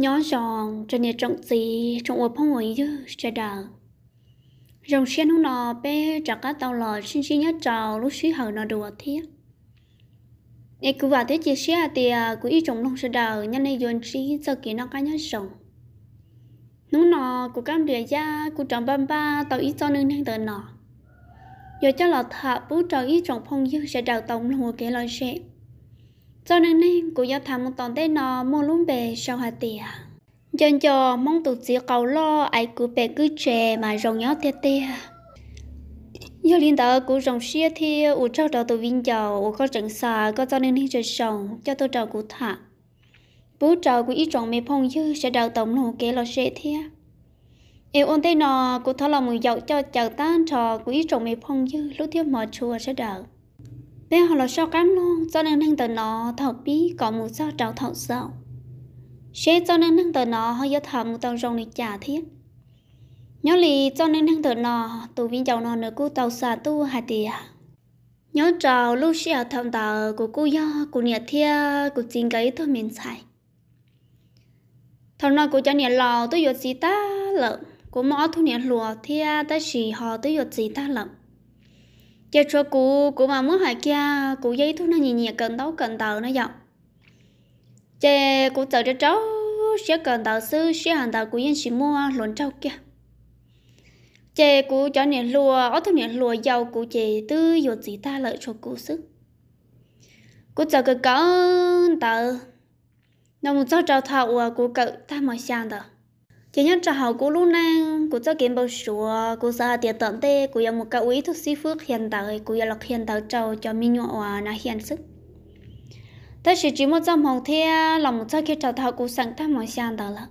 nhỏ giòn cho nên trọng gì trong ở phong ấy chứ cho đỡ rồng xuyên hôm nọ bé trả cá tàu lò xin xin nhớ trào lúc xí hở nó đùa thiết Ngày cứ vào thế chia sẻ thì cũng ý trồng lông sơ đờ nhân này dồn trí giờ kỹ nó cá nhớ sống Lúc nọ của cam đĩa gia của trọng băm ba tàu ý cho nên đang tờ nọ Giờ cho là thả bú trào ý trọng phong dương sẽ đào tông lông kế lo xếp cho nên nên cô giáo tham một tòn đây nó mong luôn về sau hạt tiền dân cho mong tụt chỉ cầu lo ai cứ bé cứ chè mà rồng nhau thiệt tia giờ liên tờ của rồng xưa thì u cho trâu tụi vinh giàu u có trận xa có cho nên nên chơi sòng cho tôi trâu của thả bố trâu của ý trọng mẹ phong dư sẽ đào tổng nổ kế lo xê thế. yêu ôn tây nọ cũng thọ lòng người giàu cho chào tan trò của ý trọng mẹ phong dư lúc thiếu mò chùa sẽ đào bé họ là sao cám luôn cho nên năng tờ nó thầu bí có một sao trào thầu sao sẽ cho nên năng tờ nó họ giật thầm một tàu rồng để trả thiết nhớ lì cho nên năng tờ nó tù viên giàu nó nửa cú tàu xà tu hà tìa à. nhớ trào lúc sẽ thầm tờ của cô do của nhà thia của chính cái thôi miền xài thằng nó của cha nhà lò tôi giật gì ta lợn của mỏ thu nhà lùa thia ta chỉ họ tôi giật gì ta lợn cho cho cụ cụ mà muốn hỏi kia cụ giấy thuốc nó nhì nhì cần tấu cần tờ nó dọc chè cụ tàu cho cháu sẽ cần tờ sư sẽ hàng tờ của yên sĩ mua lộn trâu kia chè cụ cho niệm lùa ở thằng niệm lùa giàu cụ chè tư dột gì ta lợi cho cụ sư cụ tàu cứ có tàu nó muốn cháu trâu thầu cụ cậu ta mà sang tàu chỉ nhân trả hậu của lúc nang của cho kiếm bầu sủa của sa tiền tận tê của yêu một cái quý thuốc sĩ phước hiện tại của yêu lọc hiện tại trâu cho mi nhọ hòa na hiện sức ta chỉ chỉ một trăm hồng thea là một cho kia trả thảo của sẵn tham mọi sang đó là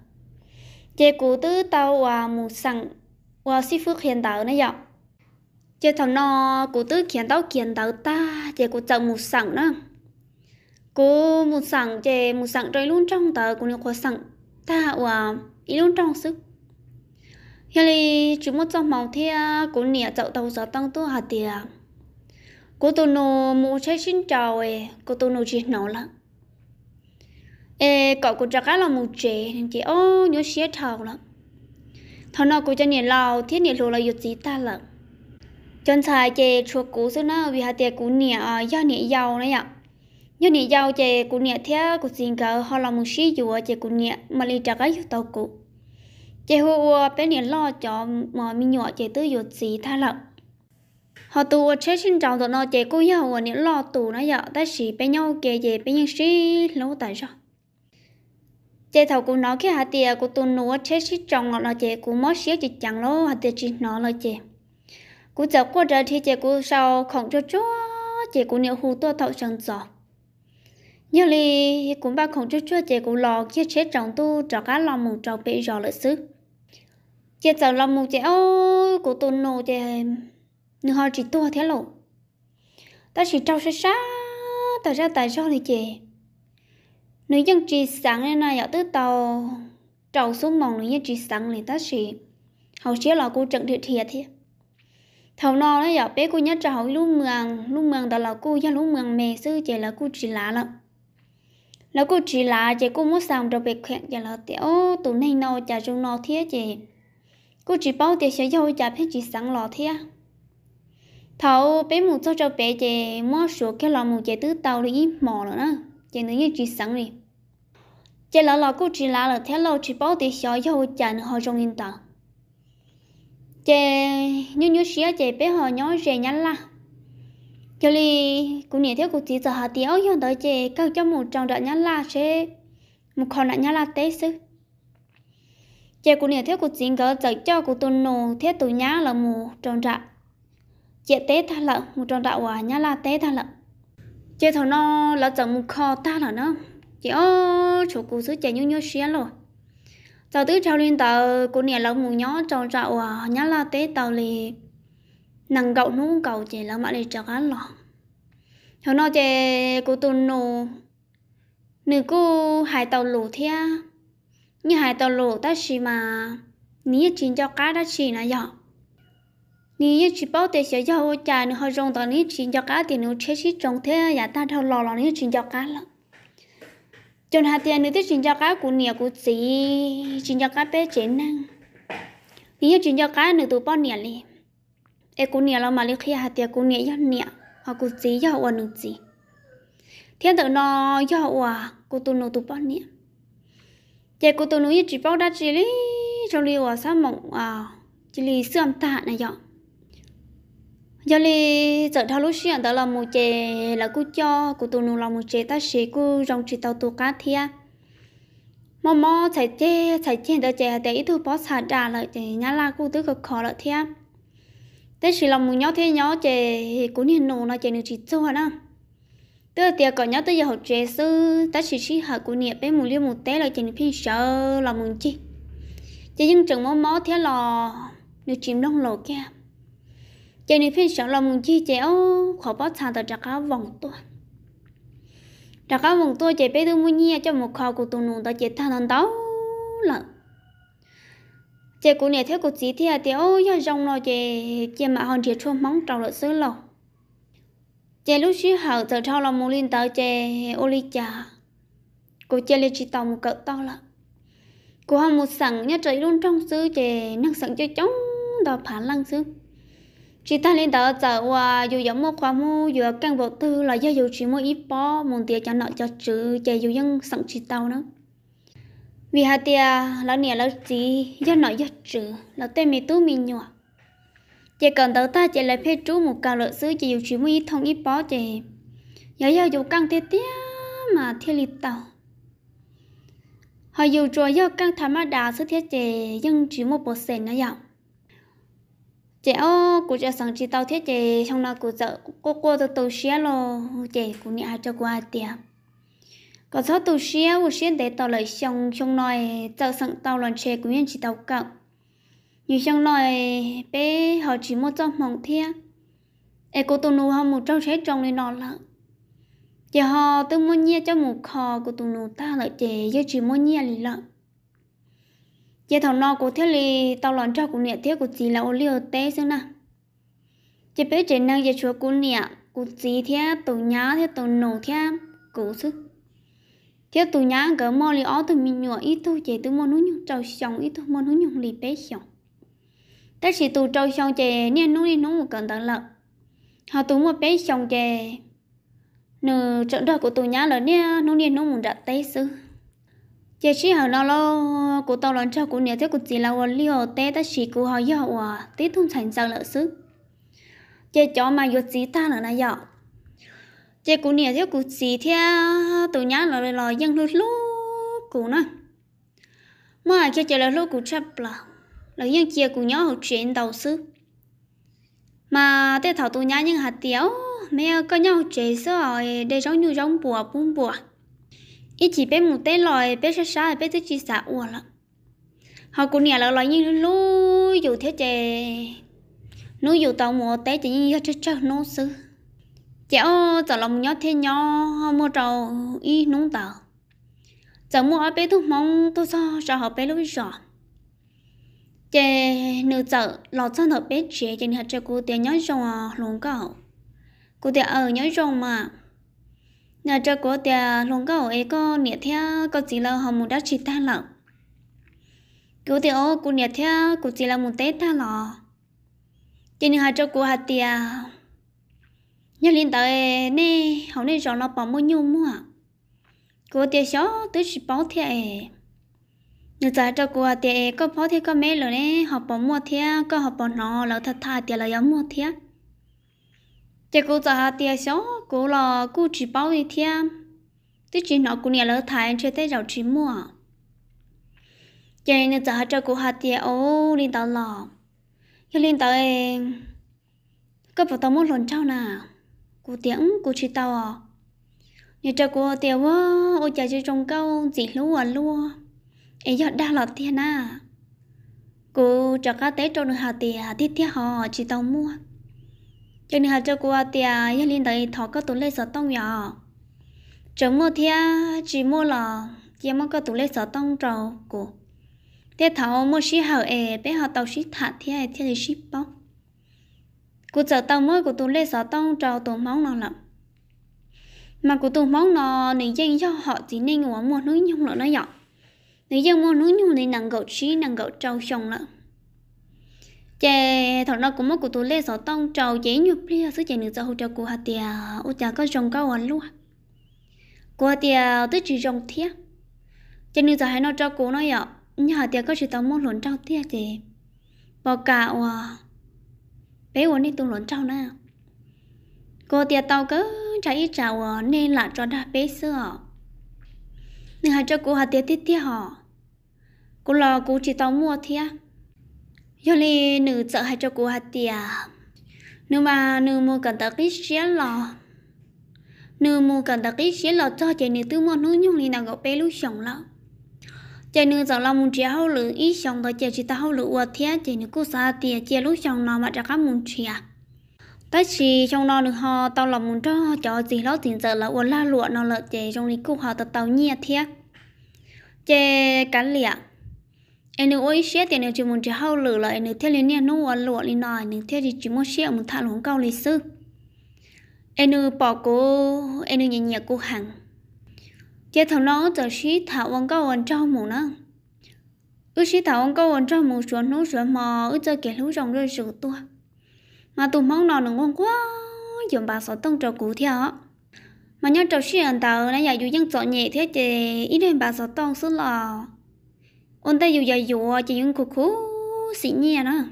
chế của tứ tàu hòa một sẵn hòa sĩ phước hiện tại nữa dọc chế thằng nó của tứ khiến tao kiếm tao ta chế của chồng một sẵn đó. cô một sẵn chế một sẵn rồi luôn trong tờ của nó có sẵn ta hòa ý luôn trong sức hiện nay chúng một trong màu thế của nè dạo tàu giờ tăng tu hạt tiền cô tôi nô mua trái xin chào ấy cô tôi nô chỉ nấu lắm ê cậu cũng của chắc là một trẻ nên chị ô nhớ xé thầu lắm thằng nào của cho nè lao thiết nè lô là yếu gì ta lắm chân xài chè chuột cú xưa nào vì hạt tiền cú nè à, do nè giàu này ạ như nị giàu chè cũng nị thế cũng xin cả họ làm một sĩ dùa chè cũng nị mà lì trả cái tàu cụ chè hồ bé nị lo cho mà mi nhỏ chè tư dột gì tha lộc họ tù chế sinh chào tụi nó chè cô giàu nị lo tù nó dọ ta sĩ bé nhau kề chè bé nhân sĩ lâu tại sao chè thầu cụ nói khi hạt tiề của tù nụ chế sinh chồng là chè cũng mất xíu chỉ chẳng lô hạt tiề chỉ nó là chè cũng chọc qua trời thì chè cụ sau không cho chúa chè cụ nị hù tua thầu sân giọt nhiều lì cũng ba không chút chưa chị cũng lo kia chết trọng tu cho cá lo mùng trọng bị giò lợi sức kia chẳng lo mùng chế ô của tôi nô chế nhưng họ chỉ tua thế lộ ta chỉ trâu sẽ sa tại ra tại do thì chị nữ dân chị sáng nay này ở tứ tàu trâu xuống mòn nữ dân chị sáng lên ta chỉ hầu chế là cô trận thiệt thiệt thiệt thầu nó nó giờ bé cô nhớ cho lúc mường lúc mường đó là cô cho lúc mường mè sư chị là cô chỉ lạ lắm แล้วกู chỉ là chị cô muốn xong rồi bị khuyên giờ là tiểu tụ này nó chả dùng nó thế chị cô chỉ bảo tiền sẽ giàu chả phải chị sẵn lò thế thầu bé một cho cho bé chị mua số cái lọ một chị tứ tàu đi mò rồi nữa chị nữa như chỉ sẵn đi chị lọ lọ cô chỉ là là thế lọ chỉ bảo tiền sẽ giàu chả nữa họ trong yên tờ chị như như xía chị bé họ nhói rẻ nhắn là cho li cũng nhớ theo cuộc chiến giờ hà tiếu hiện tới chế cao cho một trong đoạn nhá là chế một con đoạn nhá là tết sư chế cũng nhớ theo cuộc chiến có giờ cho cụ tôn nô theo tụ nhá là một trong trạng chế tết tha lợ một trong đoạn hòa nhá là tết tha lợ chế thầu nó là giờ một kho ta là nó chế ô chỗ cụ sứ chế nhớ nhớ xía rồi giờ tứ trao liên tờ cụ nhớ là một nhó trong trạng hòa nhá là tết tàu liền nàng gạo nung cầu chị là để cho ăn lò, hôm nọ chè cô tuân nô nữ cô hai tàu lù thia như hai tàu lù ta chỉ mà ní chín cho cá ta chỉ là dọ ní chỉ bao tiền sẽ cho hỗ trợ nữa hơi rong tàu ní chín cho cá thì nó chết chết trong thế giả dạ ta thâu lò lò ní chín cho cá lắm chọn hai tiền nữa thì chín cho cá của nĩa của chị chín cho cá bé chén năng ní chín cho cá nữa tụi bao nĩa liền e cú nia lo mà li khi hạt tia cú nia yết nia họ cú gì yết hoa nữ gì thiên tử nó yết hoa cú tu nô tu bao nia giờ cú tu nô chỉ bao đa chỉ li trong li hoa sao mộng à chỉ li sương tạ này yết giờ li trở thao lúc xuyên đó là một chế là cô cho cô tu nô là một chế ta sẽ cô rong chỉ tàu tu cá thia mò mò chạy chê chạy chê đó chạy để ít thu bỏ xả đà lợi chạy nhà la cô tới cực khó lợi thia thế chỉ là một nhóm thế nhóm chè cũng như nổ nó chè được chỉ cho hả nè tớ tiệc còn nhóm tớ giờ học chè sư ta chỉ chỉ hả cũng niệm bé một liêu một té là chè được phiên sợ là muốn chi chè nhưng chẳng mó mó thế là được chìm đông lò kia chè được phiên sợ là muốn chi chè ô khó bắt sàn tớ chắc áo vòng tua, chắc áo vòng tua chè bé tôi muốn nhia cho một kho của tụi nụ tớ chè thằng thằng tao lợn chị cũng nè theo cuộc gì thì thì ôi giờ rong nó chị chị mà hòn chị chua móng trong lợi xứ lầu chị lúc xíu hậu thở sau là muốn lên tới chị ô ly trà cô chị lên chị tàu một cỡ to lắm cô hông một sẵn nhá trời luôn trong xứ chị năng sẵn cho chống đò phá lăng xứ chị ta lên tới chợ và dù giống một khoa mu dù căn bộ tư là do dù chỉ mua ít bó muốn tiền cho nợ cho chữ chị dù dân sẵn chị tàu nữa vì hạt tia lão nè lão chỉ do nó do trừ lão tên mì tú mi nhọ chỉ cần tớ ta chỉ là phê chú một cao lợi sứ chỉ dùng chỉ mũi thông ít bó chỉ giờ giờ dù căng thiết tía mà thiết lý tàu họ dù trò do căng tham mà đá sứ thiết chỉ nhưng chỉ một bộ sen nó dạo chị ô cụ cho sáng chị tao thiết chị trong nào cụ vợ cô cô tôi tàu xe lo chị cũng nhà cho qua tiệm có số tù xe của xe để tàu lại xong xong nói tàu sẵn tàu loạn xe cũng yên chỉ tàu cậu như xong nói bé họ chỉ một trong mong thia e cô tù nụ họ một trong xe trong này nọ lận giờ họ tôi muốn nhia cho một kho của tù nụ ta lại để giờ chỉ muốn nhia lì lận giờ thằng nọ của thế lì tàu loạn cho cũng nhẹ thế của chỉ là ô liu té xem nào giờ bé trẻ năng giờ chúa cũng nhẹ của chỉ thế tù nhá thế tù nổ thế cụ sức thế tụ nhá gỡ mò li ó từ mình nhựa ít thu chế từ môn núi nhung trâu xong ít thu môn núi nhung li bé xong ta chỉ tụ trâu xong chế nên núi đi núi cần tận lợn họ tụ một bé xong chế nửa trận đời của tụ nhá là nè núi đi núi muốn đặt tay sư chế chỉ họ lo lo của tàu lần trâu của nhà thế của chỉ là quần li hồ té tất chỉ của họ yêu hòa tiếp thun thành sao lợ sư chế chó mà yêu gì ta là nay dọ chị cụ nè thiếu cụ gì thế tụi nhá lò lò dân lút lú cụ nó mà kia chị là lú cụ chấp là là dân kia cụ nhá học chuyện đầu sư mà tê thảo tụi nhá nhưng hạt tiếu mẹ có nhau chế rồi để giống như giống bùa bún bùa ý chỉ biết một té lòi biết sát sát biết thích chỉ xả ua lắm họ cũng nhà là lòi như lú dù thế chè nó dù tàu mùa té chỉ như chết chết nó sư chả tớ giờ lòng nhớ thế nhớ họ mua trầu y núng tờ giờ mua ở bé thuốc mong tôi so sợ họ bé lúc rõ chè nửa giờ lọ cho nó bé chế trên hạt cho cô tiền nhớ rồng à lồng cầu cô tiền ở ờ, nhớ rồng mà nhà cho cô tiền lồng cầu ấy có nhẹ theo có chỉ là họ muốn đã chỉ ta lợ cô tiền ô cô nhẹ theo cô chỉ là muốn tết ta lọ trên hạt cho cô hạt tiền nhớ lên tới nè hầu nè rồi nó bỏ mua nhung mua à. cô tiệt xó tới chỉ bỏ thiệt nhớ giờ cho cô à, tiệt có bỏ thiệt có mấy rồi nè họ bỏ mua thiệt có họ bỏ nó là thật thà tiệt là giống mua thiệt chỉ cô giờ tiệt xó cô là cô chỉ bảo đi thiệt tới chỉ nó cô nhà lỡ thay chơi tới rồi chỉ mua à. chơi nhớ giờ cho cô hạt tiệt ô lên tàu lò nhà lên tới có phải tao mua lồn trao nào cô tiếng cô chỉ tao à nhà cha cô tiền quá ôi cha chơi trồng câu chỉ lúa à lúa ấy giờ đa lọt tiền à cô cho cá tế trâu được hà tiền thiết thiết họ chỉ tao mua cho nên hà cho cô à tiền giờ liên đây thọ có tủ lấy sợ tông nhỏ chẳng mua thia chỉ mua là chỉ mua có tủ lấy sợ tông trầu cô thế thọ mua xí hậu ế bé họ tàu xí thả thia thia thì xí bóc cụ chợ tao mới của tôi lê sợ tao trào tụ máu nó lắm mà của tụ máu nó nên dân cho họ chỉ nên ngủ mua nước nhung lợ nó dọn nên dân mua nước nhung thì nàng gậu trí nàng gậu trâu chồng lợ chè thọ nó cũng mất của tôi lê sợ tao trào dễ nhục lê sức chè nữ cho hỗ trợ của hạt tiề ô chả có trồng cao hơn luôn cụ hạt tiề tới chỉ trồng thiếc chè nữ cho hãy nó cho cô nó dọn nhà hạt tiề có chỉ tao muốn luận trao thiếc chè bỏ cả à bé uống nên tung lớn cháu na cô tiệt tàu cứ chạy ít trào ờ, nên là cho đa bé sữa nên hai cho cô hà tiệt tiết tiết họ cô lo cô chỉ tàu mua thia do li nữ sợ hai cho cô hà tiệt nếu mà nữ mua cần tao ít xía lò nữ mua cần tao ít xía lò cho chị nữ tư mua nữ nhung li nào gặp bé lúc sống lắm chạy nữa giờ lòng muốn chia hậu lử ít xong đó chạy chỉ ta hậu lử uất thế chạy nữa cô xa tiền chạy lúc xong nó mà ra các muốn chia tới chỉ trong nó được họ tao lòng muốn cho cho gì đó tiền giờ là uất la lụa nó lợ chạy trong đi cô họ tao tao nhia thế chạy cá liệng em nếu ôi xe tiền nếu chỉ muốn chỉ hậu lử là em nếu theo liên niên nó ăn lụa lên nòi nếu theo thì chỉ muốn xe một thằng lỏng cao lịch sử em nếu bỏ cô em nếu nhẹ nhẹ cô hàng chế thằng nó giờ xí thảo ông có ông trong mù nó ước xí thảo ông có ông trong mù xuống núi xuống mò ước giờ kẻ lũ rồng rơi rượt tua mà tụi mong nó nó ngon quá dùng bà sợ tông trò cũ theo mà nhớ trò xí anh tàu nãy giờ dù dân sợ nhẹ thế chị ít nên bà sợ tông xuống lò ông ta dù giờ dù chỉ những cục cú xỉ nhẹ nữa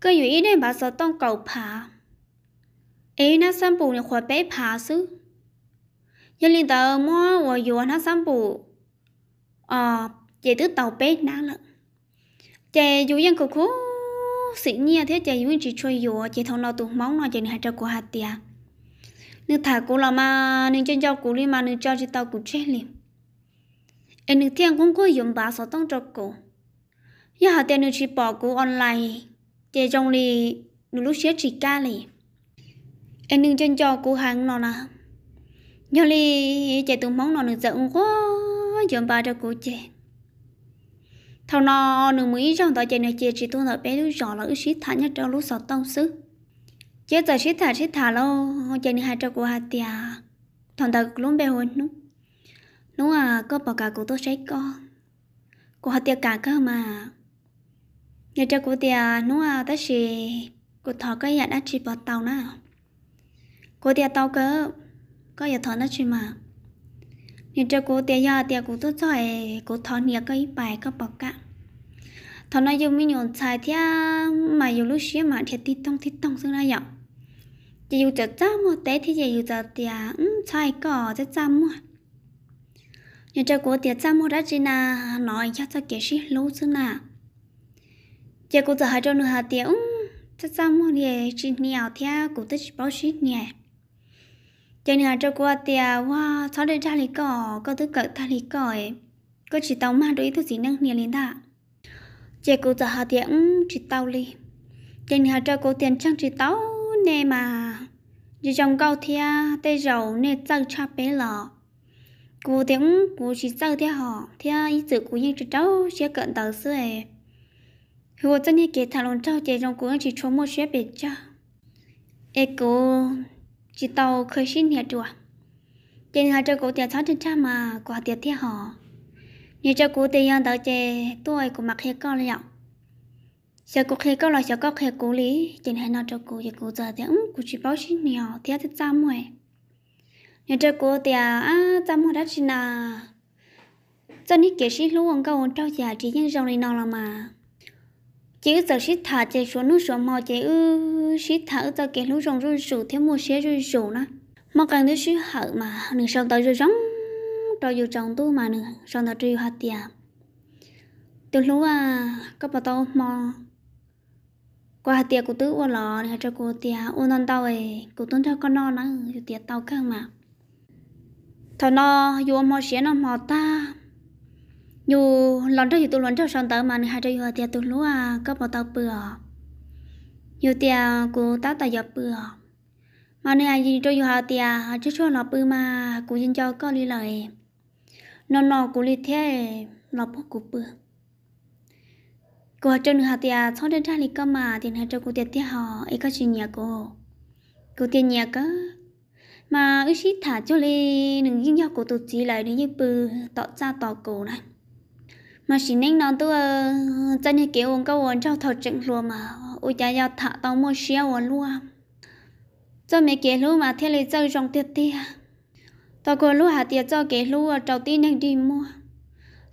cứ dù ít nên bà sợ tông cầu phá ấy nó xăm bù này khỏi bé phá xứ nhân linh tờ mua và dù nó sắm bù ờ chạy tứ tàu bé nắng lận chạy dù dân cục khu, sĩ nhiên thế chạy dù chỉ chơi dù chạy thằng nào tụ máu nó chạy hai trâu của hạt tiền, nữ thả cô là mà nữ chân cho cô đi mà nữ cho chị tàu cũng chết liền em nữ thiên cũng có dùng bà sợ tông cho cô giờ hạt tiền nữ chỉ bỏ cô online chạy trong đi nữ lúc chết chỉ ca liền em nữ chân cho cô hàng nó nào nhớ li chạy tụm mong nó được giờ quá giờ ba cho cô chạy thằng nó nửa mũi trong tao chạy nửa chạy chỉ tôi ở bé đứa giỏ là ước sĩ thả nhất trong lúc sáu tông sứ chế giờ sĩ thả sĩ thả lâu chạy nửa hai cho cô hạt tià thằng tao luôn bé hồn núng núng à có bảo cả cô tôi sẽ con cô hạt tià cả cơ mà à, nhà cho cô tià núng à tất sĩ cô thọ cái nhà đã chỉ bảo tàu nào cô tià tàu cơ có giờ thọ nó chuyện mà nên cho cô tiền giờ tiền cô tốt rồi cô thọ nhiều cái bài có bọc cả thọ nó dùng mình nhổn xài thế mà dùng lúc xíu mà thì tít tông tít tông xương ra vậy chỉ dùng cho cha một té thì chỉ dùng cho tiền xài cỏ cho cha mua nên cho cô tiền cha mua đó chỉ là nói cho cho kể sĩ lâu xương nào chỉ cô giờ hai cho nửa tiền chắc chắn mua thì chỉ nhiều theo cô tích bao shit nhẹ cho nên cho qua tia wow cháu để ra lý cỏ có thứ cỡ ta lý cỏ ấy có chỉ tàu mà đôi thứ gì năng nhiều lên đã chị cô giờ họ tiếng chỉ tàu đi cho nên cho cô tiền trang chỉ tàu nè mà chỉ trong câu thì à tay giàu nên tăng cha bé lọ cô tiếng cô chỉ chân thia họ thia à, ý tưởng của những chỉ tàu sẽ cận tao xưa ấy hồ chân như kể thằng lon trâu chị trong cũng chỉ cho một số bé cha Ê cô, chỉ tàu khởi sinh nhà chùa trên hai cho cô tiền sáu trên cha mà quả tiền thiết họ nhà cho cô tiền yang đào chè tôi của mặc hệ cao rồi, nhậu sợ cô hệ cao là sợ có hệ cố lý trên hai nó cho cô giờ cô giờ thì cũng cụ chỉ báo sinh nhà thì thì cha mua nhà cho cô tiền à cha mua đã xin là, cho nên kể sĩ luôn câu trao giả chỉ những dòng này nào là mà chỉ giờ xí thả chạy xuống nước xuống mò chỉ ư xí thả giờ cái lúc rong rồi sủ theo một xe rồi sủ nữa mà càng đứa xí hở mà nửa sau tới rồi giống rồi dù chồng tu mà nửa sau tới rồi hạt tiền từ lúc à các bà tao mò qua hạt tiền của tứ qua lò này cho cô tiền ô non tao ấy cô tuấn cho con non nó tiền tao căng mà thằng nó dù mò xe nó mò ta dù lần trước tôi tụi trước trâu son mà nè hai trâu dù tiệt tụi lúa à, có bao tàu bừa dù tiệt à, cô tao tao giờ bừa mà nè ai gì trâu dù hà tiệt chứ cho nó bừa mà cô dân cho có lý lời nó nó cô lý thế nó bốc cô bừa cô trâu nữa hà tiệt sau đến trai lý cơ mà tiền hai trâu cô tiệt tiệt họ ấy có chuyện nhà cô cô tiền nhà cơ mà ước thả cho lên đừng dính nhau cổ tụt chỉ lại nếu như bừa tọt ra tọt cổ này mà chỉ nên nói tôi chân ờ, như kiểu ông câu ông trao thật chừng luôn mà ôi cha giao thả tao mua xíu ông à, luôn cho mấy cái lúc mà theo lời chơi rong tiệt tiệt tao còn lúc hạ tiệt cho cái lúc trâu tin đang đi mua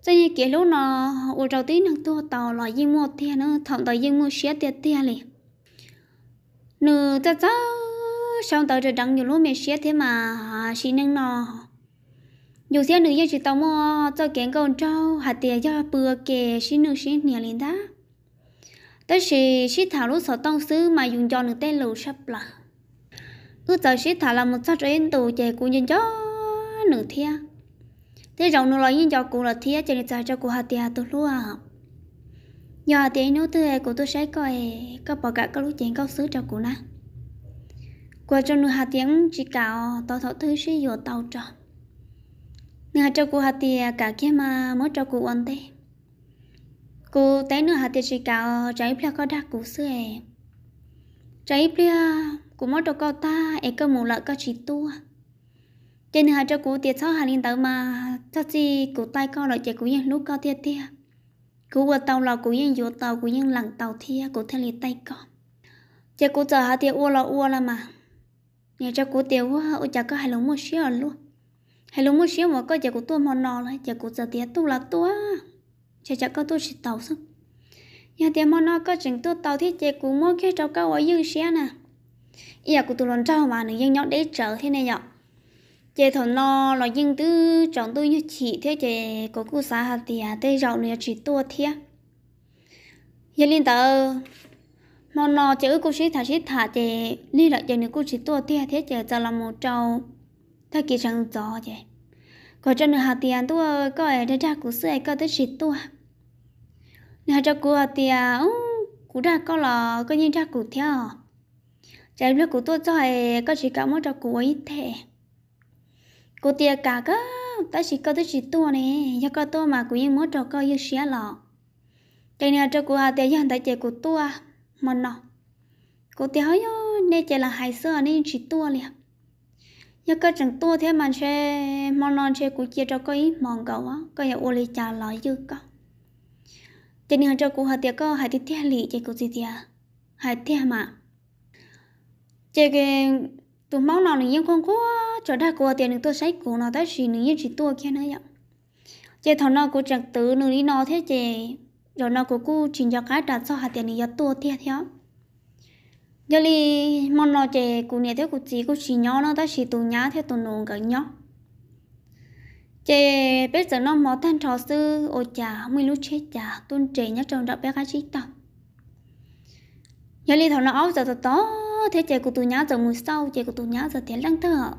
cho như cái lúc nó ô trâu tin đang tua tàu là riêng mua tiền nữa thằng tao riêng mua xíu tiệt tiệt liền nửa cho cháu xong tao rồi đăng nhiều lúc mẹ xíu thế mà chỉ nên nó dù xe nữ yêu chỉ tao mua cho kén còn trâu hạt tiền cho bừa kề xin nữ xin nhà liền đó tới khi xí thảo lúc sợ tông xứ mà dùng cho nữ tên lù sắp là ư giờ xí thảo là một sát trên tù chè của nhân cho nữ thia thế rộng nữ lo nhân cho cụ là thia cho nên cho cụ hạt tiền tôi luôn à nhờ tiền nấu tươi của tôi sẽ coi có bỏ cả các lúc chuyện câu sứ cho cụ nè qua cho nữ hạt tiếng chỉ cả tao thọ thứ sĩ dùa tàu tròn nên hạt cho cô hạt thì à, cả kia mà mất cho cô ăn thế cô té nữa hạt thì chỉ cả trái Plea có đa cú xưa ấy trái Plea cô mất cho cô ta ấy cơ mù lợ có chỉ tua trên à. nữa hạt cho cô tiệt sau hạt liên tử mà cho gì cô tay con lại chạy cô yên lúc có tiệt tiệt à. cô vừa tàu là cô yên vô tàu cô yên lặng tàu thia cô thay liền tay co. chạy cô chờ hạt thì ua là ua là mà nhà cho cô tiệt quá ôi chả có hai lồng một xíu luôn hello mua xíu mà có chả của tôi mà nò lại chả của giờ tiền tôi là tôi chả chả có tôi sẽ tàu xong nhà tiền mà nọ có chừng tôi tàu thì chả của mua cái trâu cao ở dưới xe nè giờ của tôi lần trâu mà nữ dân nhỏ để chờ thế này nhở chả thằng nò là dân tư chọn tôi như chị thế chả có cô xã hạt tiền tây rậu nữa chị tôi thế giờ liên tờ mà nọ chữ cô sĩ thả sĩ thả chả liên lại chả nữa cô sĩ tôi thế thế chả là một trâu ta kỳ chẳng rõ vậy có cho nửa hạt tiền tôi có ai đã ra cú sữa có tới xịt tôi nửa cho cú hạt tiền cú ra có là có nhiên ra cú theo trái lúc cú tôi cho ai có chỉ cả một cho cú ấy thế cú tiền cả cơ ta chỉ có tới xịt tôi này do có tôi mà cú nhiên mỗi cho có như xía lọ cái nửa cho cú hạt tiền dân tại chạy cú tôi mà nọ cú tiền hỏi nên chỉ là hai sữa nên xịt tôi liền nhớ cái chẳng tua thế mà xe mong non xe của chia cho cái mòn cầu á cái nhà ô lì chả lói dư cả cho nên cho cô hạt tiệc có hạt tiệc thiên lì chạy cô gì tiệc à? hạt tiệc mà chạy cái tụi máu non này nhưng không có cho đa cô tiền được tôi sách của nó tới gì nữa chỉ tua kia nữa vậy chạy thằng nó cô chẳng tử, nữa đi nó thế chạy rồi nó cô cô chỉnh cho cái đặt cho hạt tiền này giờ tua tiệc thế giờ li mon nó chè cụ nè theo cụ chỉ cụ chỉ nhỏ nó ta chỉ tu nhá theo tu nôn cả nhỏ chè biết giờ nó mò than trò sư ôi chà mới lúc chết chả tuôn trẻ nhá trong đó bé cá chít tao giờ li thằng nó áo giờ to thế chè cụ tu nhá giờ mùi sau chè cụ tu nhá giờ thế lăng thơ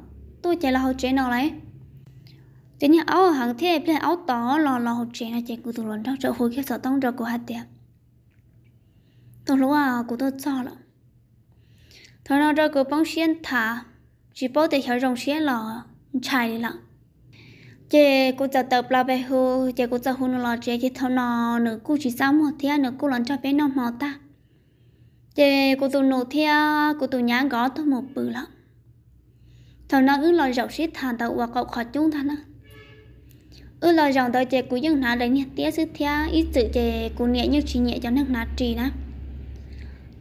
tôi chè là hậu chế nào lấy thế nhà áo hàng thế bây áo to lò lò hậu chế là chè cụ tù lớn trong chợ hồi kia sợ tông rồi của hạt tiệp tôi lúc à cụ tôi cho lắm thằng nào cho cứ bông xiên thả chỉ bố để hiểu rồng xiên lò chạy đi lặng chị cô giờ tập là về hư chị cô giờ hư nó là chị chị thằng nào nữa cô chỉ sao một thiên nữa cô lần cho bé nó mò ta chị cô tụ nổ thiên cô tụ nhá gõ thôi một bự lắm thằng nào ứ lò rộng xiết thằng tàu và cậu khó chung thằng nào ứ lò rộng tới chị cô dừng nà đánh nhẹ tía sư thiên ít sự chị cô nhẹ như chỉ nhẹ cho nước nát trì nè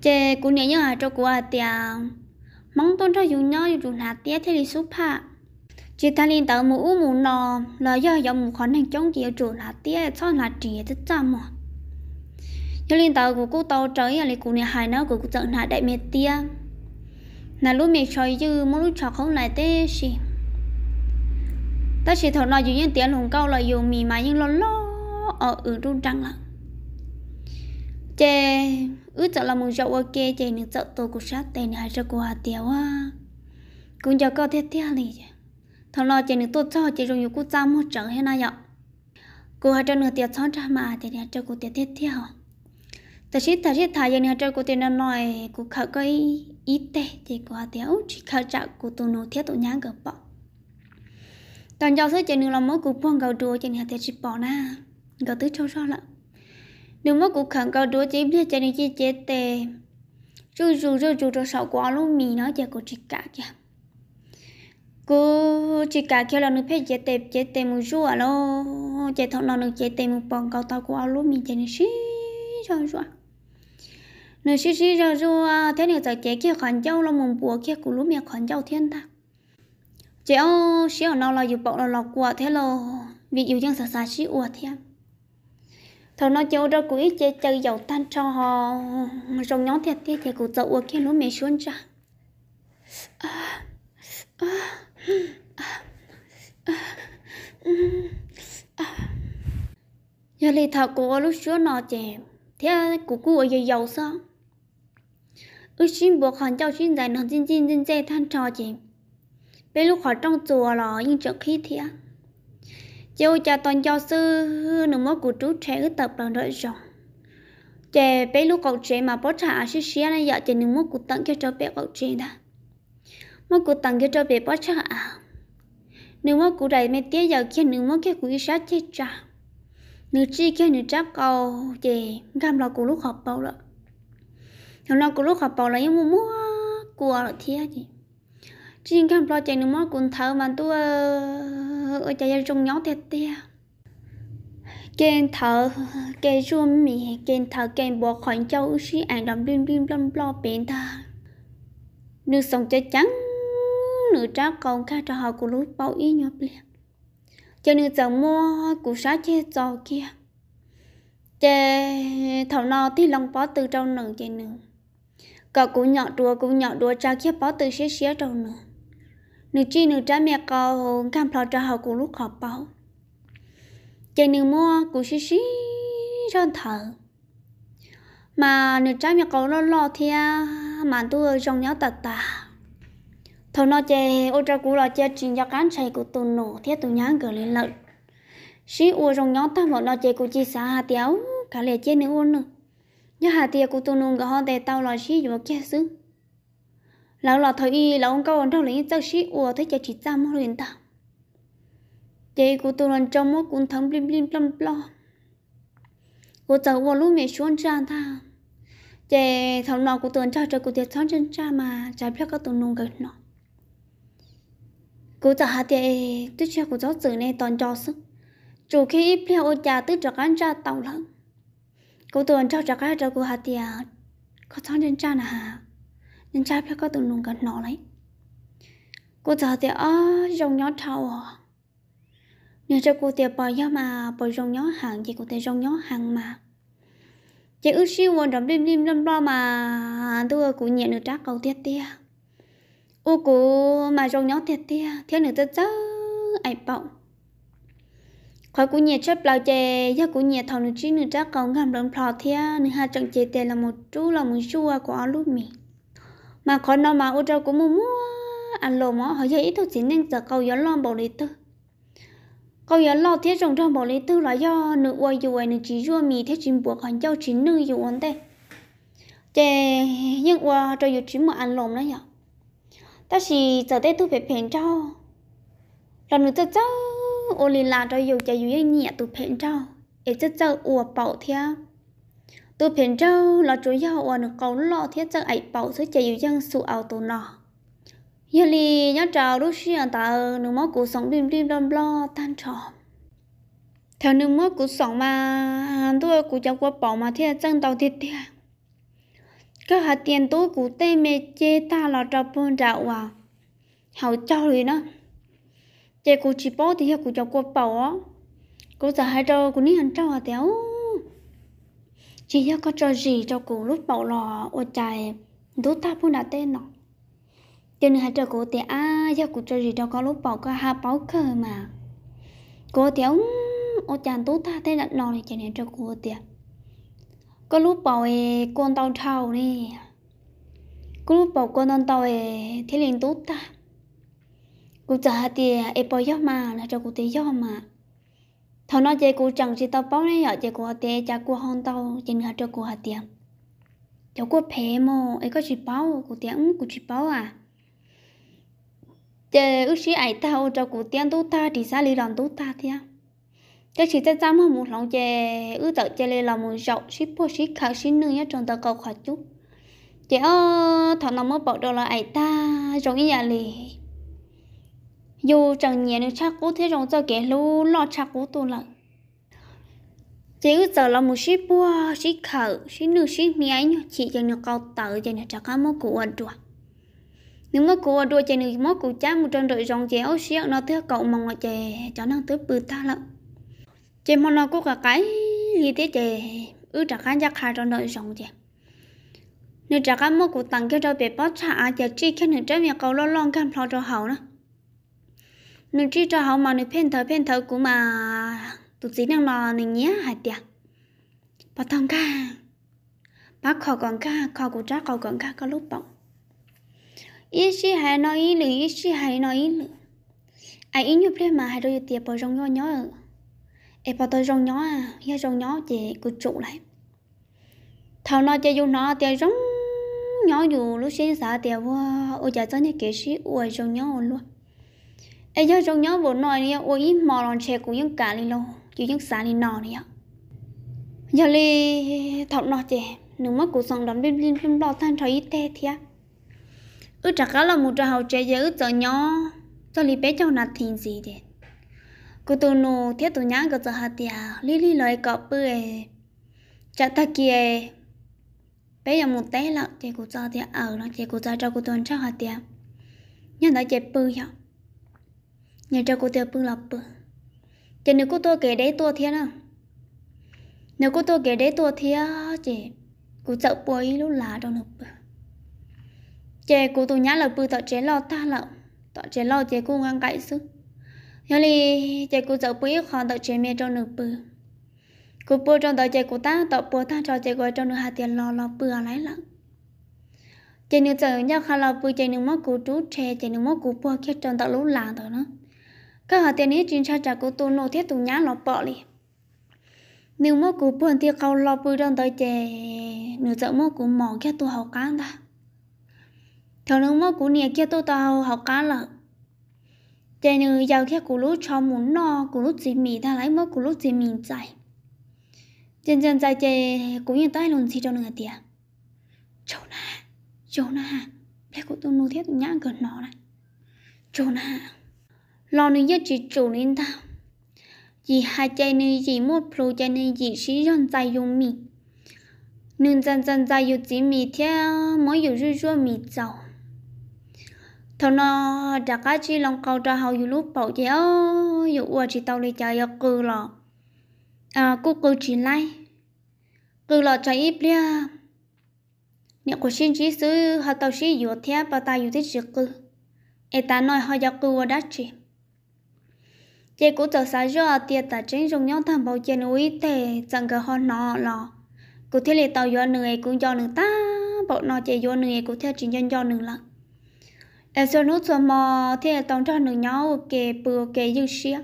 chế cũng nhớ à, à, nhớ cho cô à tiang mong tôn cho dùng nhau dùng hạt tía thì số pha chỉ ta liên tạo mũ mũ nò là do dòng một khoản hàng chống chịu chủ hạt tía cho là trì tất cả mà cho liên tạo của cô tàu trời là cô này hài nó của cô trận hạt đại mệt tía là lúc mệt trời dư mỗi lúc chọc không lại tê gì ta chỉ thầu nói dùng những tiếng hùng câu là dùng mì mà nhưng lo lo ở ờ, ở ừ, trung trăng là chê ước chợ là một dậu ok chạy nước chợ tổ của sát tên hai chợ của hà tiếu à cũng cho có thiết thiết lì thằng lo chạy nước tổ cho chạy rồi nhiều cú trăm một trận hay nào vậy cô hai trăm nửa tiệt sáu trăm mà chạy nước chợ cô tiệt thiết thiết ta sĩ ta sĩ thà giờ nước chợ cô tiệt nó nói cô khờ cái ít tệ chạy của hà tiếu chỉ khờ chợ của tôi nô thiết tôi nhang cỡ bỏ. toàn cho số chạy nước làm mối cú phong gạo đùa chạy nhà thiết chỉ bỏ na gạo tứ trâu cho lận nếu mà cũng khẳng cao đứa chỉ biết cho nên chỉ chết tệ rồi rồi rồi rồi rồi sau quá luôn mì nó giờ cô chỉ cả kìa cô chỉ cả kia là nó phải chết tệ chết tệ một rùa lo chết thằng nào nó chết tệ một bọn cao tao quá luôn mì cho nên xí rồi rồi nếu xí xí rồi rồi thế này giờ chết kia khoản châu là một bùa kia của lúc mẹ khoản châu thiên ta chị ô xí ở nó là dù bọn là lọc quả thế lo vì yêu thương sợ xa xí ua thiên thằng nó chơi ra cũng ít chơi chơi dầu tan cho họ rồng nhóm thiệt thiệt thì cũng dậu ở kia lúa mẹ xuống ra giờ lì thằng cô lúc xuống nó chè thế của cô ở dưới dầu sao ư xin buộc hàng cháu xin dài nó chín chín chín dây tan cho chè bây lúc họ trong chùa là nhưng chẳng khí thiệt chiều cha toàn cho sư nông mốt của chú trẻ ước tập bằng đợi rộng trẻ bé lúc cậu trẻ mà bố trả sư xia này giờ trẻ nông mốt của tặng cho cho bé cậu trẻ đó mốt của tặng cho cho bé bố trả nông mốt của đại mẹ tía giờ kia nông mốt kia của y sát chết trả nữ chi kia nữ chắc cầu trẻ gam lo của lúc học bao rồi hôm nay của lúc học bao là những mua mua của là thế gì chỉ gam lo trẻ nông mốt của thở mà tôi ở chạy trong nhóm tê tê kênh thở kênh run mì kênh thở kênh bỏ khỏi châu sĩ ảnh đầm blim blim blim lo bền ta nước sông chơi trắng nữ trá cầu khai trò hò của lúc bao ý nhọp liền cho nên giờ mua của sá chê trò kia chê thảo no thì lòng bó từ trong nửa chê nửa, cậu cũng nhỏ đùa củ nhỏ đùa cha kia bó từ xía xía trong nửa nữ chi nữ trái mẹ cầu hồn cam phò cho hậu cùng lúc họp bao chạy nữ mua cũng xí xí rơn thở mà nữ trái mẹ cầu lo lo thì à, mà tôi trong nhau tật tà thôi nó chè ô trả cũ là chè chuyện cho cán chạy của tôi nổ thiết tôi nhắn gửi lên lợn xí ô trong nhau ta một nó chè của chi xã hà tiếu cả lệ chè nữ ô nữa nhớ hà tiếu của tôi nung gọi họ để tao là xí một kia xứ lão lọ thấy y lão ông cao ông trong lính chắc xí ủa thấy chả chỉ trăm hơn liền ta chị của tôi lần trong mỗi cuốn thắng blim blim blim blim cô cháu vào lúc mẹ xuống trang ta chị thằng nào của tôi cho cho cô tiệt sáng chân cha mà trái biết các tôi nung gần nó cô cháu hạt thì tôi cho cô cháu giữ này toàn cho sức chủ khi ít theo ô cha tức cho cán cha tàu lắm cô tôi cho cho cái cho cô hạt thì có sáng chân cha là nên cha phải có từng nung gần nó lấy cô giờ thì ở rong nhó thâu à nhưng cho cô tiệp bò gió mà bò rong nhó hàng gì cô tiệp rong nhó hàng mà chị ước siêu quần rộng đêm đêm lâm lo mà tôi cũng nhẹ được trác cầu tiết tia ô cô mà rong nhó tiết tia thế nữa tôi chớ ai bọng khỏi cũng nhẹ chấp lao chè do cũng nhẹ thầu nữa chứ nữa trác cầu ngầm rộng phò thia nữa hai trận chè tè là một chú là một xua của áo lúc mình mà có nó mà ô trâu cũng mua mua ăn lô mỏ họ dễ ít thôi chỉ nên giờ câu gió lo bỏ lý tư câu gió lo thiết trồng trong bỏ lý tư là do nữ quay dù uai nữ chỉ rua mì thiết chính buộc hòn châu chính nữ dù ổn tê chè nhưng qua trâu dù chính mà ăn lồm nữa, nhở ta chỉ giờ tê tu phải phèn cho, là nữ chơi chơi ô lì là trâu dù chè dù yên nhẹ tu phèn trâu ít chất cháu uổng bầu thiệt tôi phiền trâu là chú giàu ổn cầu lọ thiết chắc ấy bảo sứ chạy yêu dân sụ ảo tổ nọ giờ lì nhá trào đốt xì anh ta nương mó cụ sống đêm đêm đâm lo tan trò theo nương mó cụ sống mà tôi cụ cháu qua bảo mà thiết chân tàu thiết thiết các hạt tiền tôi của tê mê chê ta là trò bồn rạo à hậu cho rồi đó chê của chị bó thì hiệu của cháu qua bảo á cụ giả hai trò của ní ăn trâu à téo chỉ yêu có cho gì cho cô lúc bảo lò ô chạy đốt ta phụ nào tên nó cho nên hai trò cô thì à yêu cô cho gì cho có lúc bảo có hai bảo khờ mà cô thì ông ô chàng tú ta tên là nó này cho nên cho cô thì có lúc bảo ấy con tàu thầu nè có lúc bảo con tàu ấy thế liền đốt ta cô trả thì ấy bảo yêu mà là cho cô thì yêu mà thằng nó chơi cú chẳng chỉ tao bao này chơi cú hạt chơi cha cú hòn tao trên hạt chơi cú hạt tiệm cháu cú phê mò ấy có chỉ bao cú tiệm ừ, cú chỉ bao à chơi ước sĩ ấy tao chơi cú tiệm tu ta thì xa lý đòn tu ta thì à cái chỉ tao dám một lòng chơi ước tao chơi lên là một rộng ship po ship khảo ship nương nhất trong tao cầu khảo chút chơi thằng nó mới bỏ đồ là ai ta giống như vậy dù chẳng nhẹ được chắc cú thế rồng cho kẻ lú lo chắc cú tu lợ chỉ có giờ là một ship bua ship khở ship nữ ship nhẹ nhở chỉ cho nó câu tự cho nó chắc cá mốc cụ ăn đùa nếu mốc cụ ăn đùa cho nó mốc cụ chá một trận đội rồng chè áo xiếc nó thưa cậu mong là chè cho nó tới bự ta lợ chè mong nó có cả cái gì thế chè ư chắc cá chắc hai trận đội rồng chè nếu chắc cá mốc cụ tặng cái trâu bẹp bót chả chè chỉ cái nửa chơi miệng câu lo lo cam lo cho hậu nữa nên chỉ cho họ mà nên phen thở phen thở cũng mà tụt gì năng nọ nên nhé hạt tiệt bà thằng ca bà khó còn ca khó của cha khó còn ca có lúc bỗng ít chi hay nói ít lử ít chi hay nói ít lử ai ít nhục lên mà hay đôi tiệt bỏ rong nhỏ nhỏ ở em bỏ tôi rong nhỏ à hay rong nhỏ chị cứ trụ lại thằng nó chơi dùng nó tiệt rong nhỏ dù lúc xin xả tiệt vô ôi trời cho nên kể sĩ ôi rong nhỏ luôn ai cho trong nhóm bộ nói này ô ít mò lon chè cũng những cả lên lâu chỉ những sáng lên nọ này ạ giờ li thọc nọ chè nước mắt của sòng đón bên bên bên đỏ than trời ít thế thia ư chả cá là một trà hậu chè giờ ư giờ nhỏ cho li bé cho nạt thìn gì thế cô tôi nô thiết tôi nhá cái giờ hạt tia li li lời cọ bơi chả ta kia bé giờ một té lọ chè của giờ thì ở nó chè của giờ cho cô tôi cho hạt tia nhân đã chè bơi ạ nhà cho cô tôi bưng lọc bự chị nếu cô tôi kể đấy tôi thiên à nếu cô tôi kể đấy tôi thiên à, chị cô sợ bối lúc lá trong lọc bự chị cô tôi nhá lọc bự tọt chế lo ta lậu tọt chế lo chế cô ngang cãi sức nhớ li chị cô sợ bối khó tọt chế mẹ trong lọc bự cô bố trong tọt chế cô ta tọt bố ta cho chị gọi trong lọc hạt tiền lo lo bự lấy lặng chị nếu trời nhau khá là vui chị nếu mốc của chú tre chạy nước mốc của bò kia tròn tạo lũ làng thôi nữa các họ tiền ít chính cha cha cô tu nô thiết tu nhã nó bỏ đi nếu mà cô buồn thì câu lo bùi đơn tới chè nếu sợ mà cô mỏ kia tu học cá ta thằng nếu mà cô nè kia tu tao học cá là chè nếu giàu kia cô lú cho muốn no cô lú chỉ mì ta lấy mà cô lú chỉ mì chạy chân chân chạy chè cũng như tay luôn chỉ cho nửa tiền chỗ na chỗ na lấy cô tu nô thiết tu nhã gần nó này chỗ na lo nên nhất chỉ chủ nên ta chỉ hai chai nên chỉ một pro chai nên chỉ sĩ rằng dài dùng mì nên dần dần dài dùng chỉ mì theo mỗi dùng rư rua mì dầu thằng nó đã cá chỉ lòng cầu ra hậu dùng lúc bảo chế dù ua chỉ tàu lấy chai yêu cư lọ à cô cư chỉ lại cư lọ chai ít lia à. nè của xin chỉ xứ họ tàu sĩ dù theo bà ta dù thích sự cư เอตานอยหอยากัวดัชชิ chị cũng cho sao cho tiệt ta chính dùng nhau thằng bao chân núi thì chẳng có hoa nọ lò cụ thể là tàu do người cũng do người ta bọn nó chỉ do người cụ theo chính nhân do người lận em xưa nút xưa mò thì là tàu cho người nhau kề bừa kề dư xia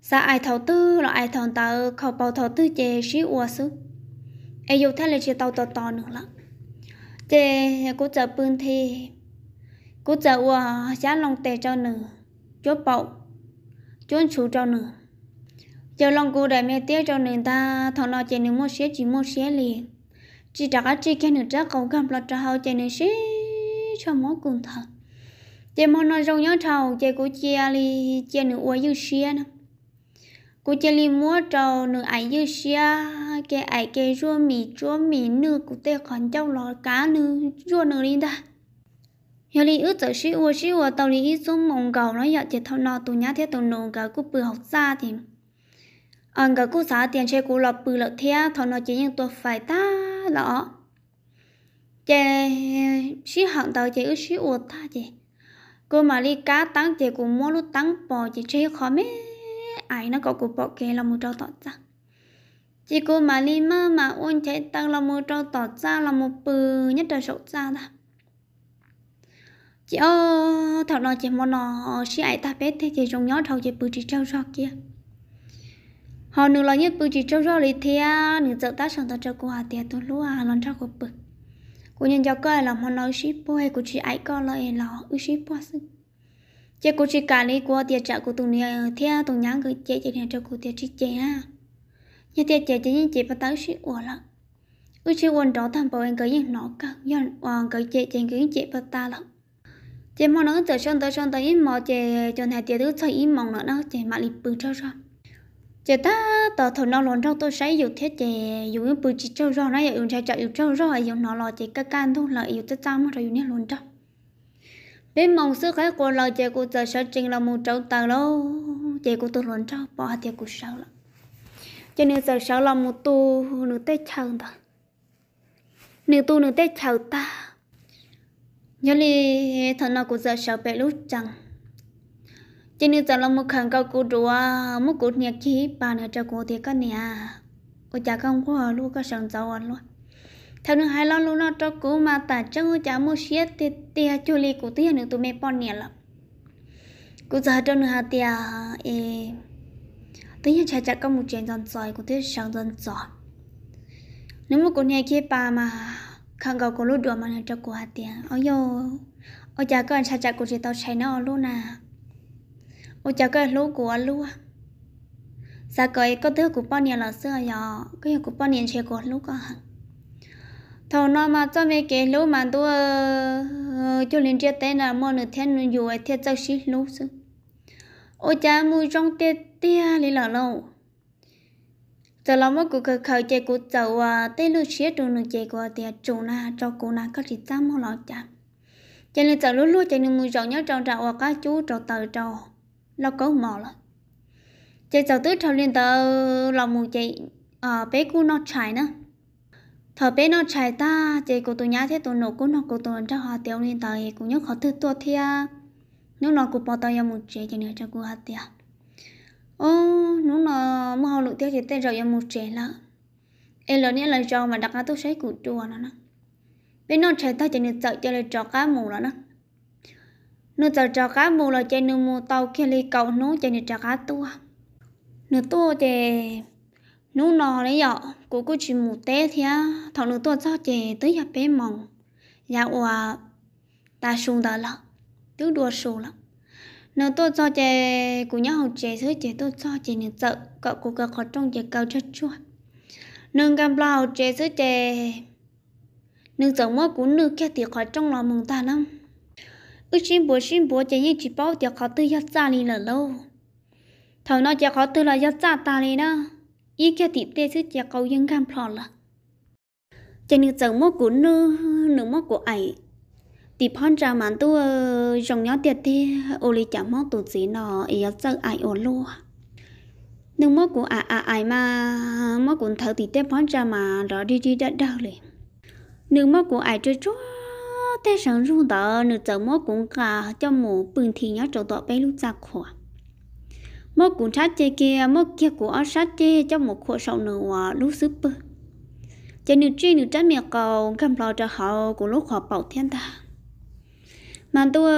sa ai thầu tư là ai thầu ta khẩu bao thầu tư chị xí ua xứ em dù thế là chị tàu to to nữa lận chị cũng chờ bươn thì cũng chờ ua giá lòng tè cho nữ chốt bậu chốn chú trâu nữa giờ lòng cô đại mẹ tiếc trâu nên ta thằng nó chạy nữa một xế chỉ một xế liền chỉ đặt ở chỉ cái nữa chắc cậu gặp lọt trâu chạy nữa xế cho mỗi cùng thật chị mong nó rong nhớ thầu chị của chia li chị nữa uống dư xế nữa cô chơi li mua trò nữ ai dư xia cái ai cái rua mì rua mì nữa cô tê còn cháu lò cá nữa rua nữ đi ta Yo li ước giờ sĩ ua sĩ ua tàu li ít xuống mong cầu nó giờ chỉ thâu nọ tụ nhá thế tụ nổ cả cú bự học xa thì anh cả cú xã tiền xe cú lọ bự lọ thea thâu nọ chỉ những tụ phải ta lọ chè sĩ hạng tàu chè ước sĩ ua ta chè cô mà li cá tăng chè cú mua lúc tăng bò chỉ chơi khó mê ai nó có cú bọ kề là một trâu tọt ra chỉ cô mà li mơ mà ôn chạy tăng là một trâu tọt ra là một bự nhất trời sổ ra ta chị ơ thảo nó chị muốn nó chị ấy ta biết thế chị trong nhớ thầu chị bự chị trâu cho kia họ nửa là nhất bự chị trâu cho lì thế nửa giờ ta sang ta cho cô hà tiền tôi lúa hà lon cho cô bự cô nhân cho coi là muốn nói ship boy của chị ấy coi lời là ư ship boy xin chị cô chị cả đi qua tiền trợ của tụi này thế tụi nhắn gửi chị chị này cho cô tiền chị chị ha nhà tiền chị chị như chị bắt tới ship của lắm ư ship quần đó thằng bảo anh gửi những nó cả nhân cái ờ, chị chị gửi chị bắt ta lắm chế mong nó chờ xong tới xong tới ít mò chế cho này tiền thứ chơi ít mong nữa nó chế mà lì bự cho rồi chế ta tờ thầu nó lòn trong tôi sấy dùng thế chế dùng bự chỉ cho rồi nó dùng chạy chạy cho rồi dùng nó lò chế cái can thôi là dùng tới trăm rồi dùng nè lòn trong bên mong sức khỏe của lò chế của giờ sợ trình là một trâu tờ lô chế của tôi lòn trong bỏ tiền của sao lắm cho nên giờ sợ là một tu nửa tết chờ ta nửa tu nửa tết chờ ta nhớ li thằng nào cũng giờ sợ bé lúc chẳng chỉ nên giờ lòng một khăn cao cú đùa một cú nhạc khí bà nào trong cô thì cái nè ôi cha không có luôn có sẵn dầu luôn theo nữa hai lo luôn nó cho cô mà ta chẳng chả mua xiết thì tia chú li của tia nữa tụi mẹ bỏ nè lắm cô giờ cho nữa hà tia ê, tự nhiên chả chả có một chuyện dần dòi của tia sẵn dần dòi nếu mà cô nhạc khí bà mà khăn gò cô lúc đùa mà nó cho cô hạt tiền ôi yo ôi cha cái anh cha chả cô chỉ tao chạy nó luôn à ôi cha cái lúc của luôn sao cái có thứ của bao nhiêu là xưa giờ cái của bao nhiêu chơi của lúc cả. thầu nó mà cho mấy cái lúc mà tôi cho lên trên tên là mọi người thấy nửa nhiều ấy thiên chắc xí lúc xưa ôi chả mua trong tiết tia lý là lâu giờ làm mất cuộc khởi chạy của cháu à tê lưu xía trùng nụ chạy của tiệt trùng na cho cô na có thịt trăm mỏ lo chả chạy lưu cháu lúc lúc chạy nụ mùi rộng nhớ tròn rạo và cá chú trò tờ trò lo có mỏ lọ chạy cháu tứ trâu liên tờ lòng mù chạy à bé cu nó chạy nữa thở bé nó chạy ta chạy của tôi nhá thế tôi nổ của nó của tôi cho họ tiêu liên tờ cũng nhớ khó thứ tôi thia nếu nó cũng bỏ tay một chạy cho nên cho cô hạt tiền ô nó là mua hậu lượng tiêu thì tên rồi em một trẻ lỡ em lớn nên là cho mà đặt ra tôi sấy củ chùa nó nè bên nó trẻ ta chỉ nên sợ cho là cho cá mù nó nè nó sợ cho cá mù là chơi nương mua tàu kia ly cầu nó chơi nên cho cá tua nửa tua chơi nó nò đấy dọ của cô chỉ mù té thì á thọ nửa tua sao chơi tới nhà bé mỏng nhà ủa ta xuống đó là tiếng đùa xuống lắm nó tôi cho chè của nhau học chè thứ chè tôi cho chè nhận sợ cậu của cậu có trong chè cao chất chua nương cam lao chè thứ chè nương giống mơ của nương kia thì khỏi trong lòng mừng ta lắm ước xin bố xin bố chè như chỉ bao chè khó tư giác xa đi là lâu thằng nó chè khó tư là giác xa ta đi đó ý kia thì tê thứ chè cầu dân cam lò là chè nương giống mơ của nương nương mơ của ấy thì phong trào mà tu ờ, rồng nhỏ tiệt thì ô li chả mong tụt gì nó ý sợ ai ổn luôn nhưng mốt của ai ai mà mốt cũng thở thì tép phong trào mà đó đi đi đã đau liền nhưng mốt của ai chơi chúa thế sáng rung đó nữ chợ mốt cũng cả cho mù bình thì nhớ trâu tọa bé lúc ra khỏa, mốt cũng sát chê kia mốt kia cũng ở sát chê cho một khổ sầu nữa lúc super cho nữ truy nữ trái miệng cầu cầm lo cho họ cũng lúc họ bảo thiên ta mà tôi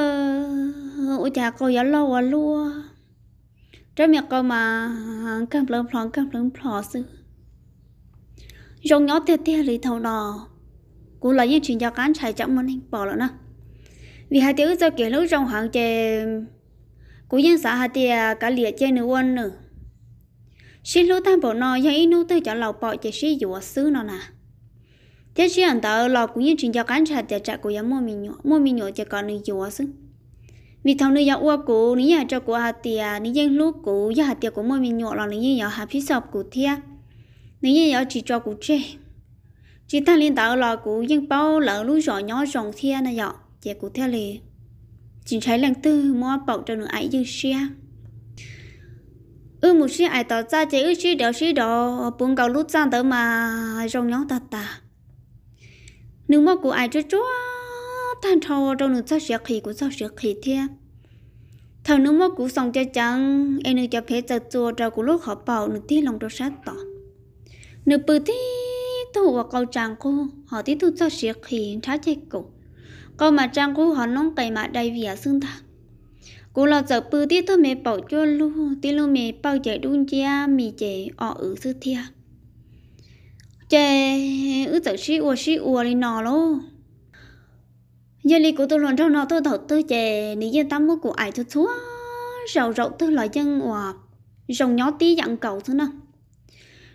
ôi cha cô gió lâu quá lúa trái miệng cô mà à, cam lớn phòn cam lớn phò sư dòng nhỏ tiệt tiệt lì thầu đò cũng là những chuyện cho cán chạy chậm mà nên bỏ lỡ nè vì hai tiếng giờ kể lúc trong hàng chè cũng dân xã hai tia cả lìa chè nữa quân nữa xin lúa tam bộ nó dây nô tới chọn lầu bỏ chè xí dùa xứ nó nè thế chứ anh ta lò cũng như chuyện cho cán chặt chặt chặt của yếm mua mình nhỏ mua mình nhỏ cho con nuôi chịu ớt vì thằng à, nuôi yếm uo cố ní nhà cho cố hạt tiền, ní dân lúc cố nhà hạt tiền của mua mình nhỏ là ní nhà hạt phía sọp của thia ní nhà chỉ cho cố chê chỉ thằng liên tạo lo cố nhưng bao lỡ lúc rõ nhỏ rồng thia này nhỏ chỉ cố thia lì chỉ thấy lần tư mua bọc cho nữ ấy dư xe, ư một xia ai tạo ra chỉ ư xia đều xia đó bún cầu lúc sang tới mà rồng nhỏ tạt tạt nếu mà cô ai cho cho thằng thâu đâu nữa sao sẽ khí cũng sao sẽ khí thế thằng nếu mà cô xong cho chăng em nữa cho phép cho chùa ra cô lúc họ bảo nữa tí lòng đâu sát tỏ nữa bự tí thu và câu chàng cô họ tí thu sao sẽ khí trái chạy cổ câu mà chàng cô họ nóng cày mà đầy vía xương thằng cô lo sợ bự tí thôi mẹ bảo cho luôn tí luôn mẹ bảo chạy đun chia mì chạy ở ở sư thiệt chè ư tự sĩ ua sĩ ua đi nò lô giờ li của tôi luôn trong nò tôi thật tôi chè ní giờ tắm mất của ai tôi thua rầu rầu tôi lại chân hòa rồng nhỏ tí dặn cầu thôi nè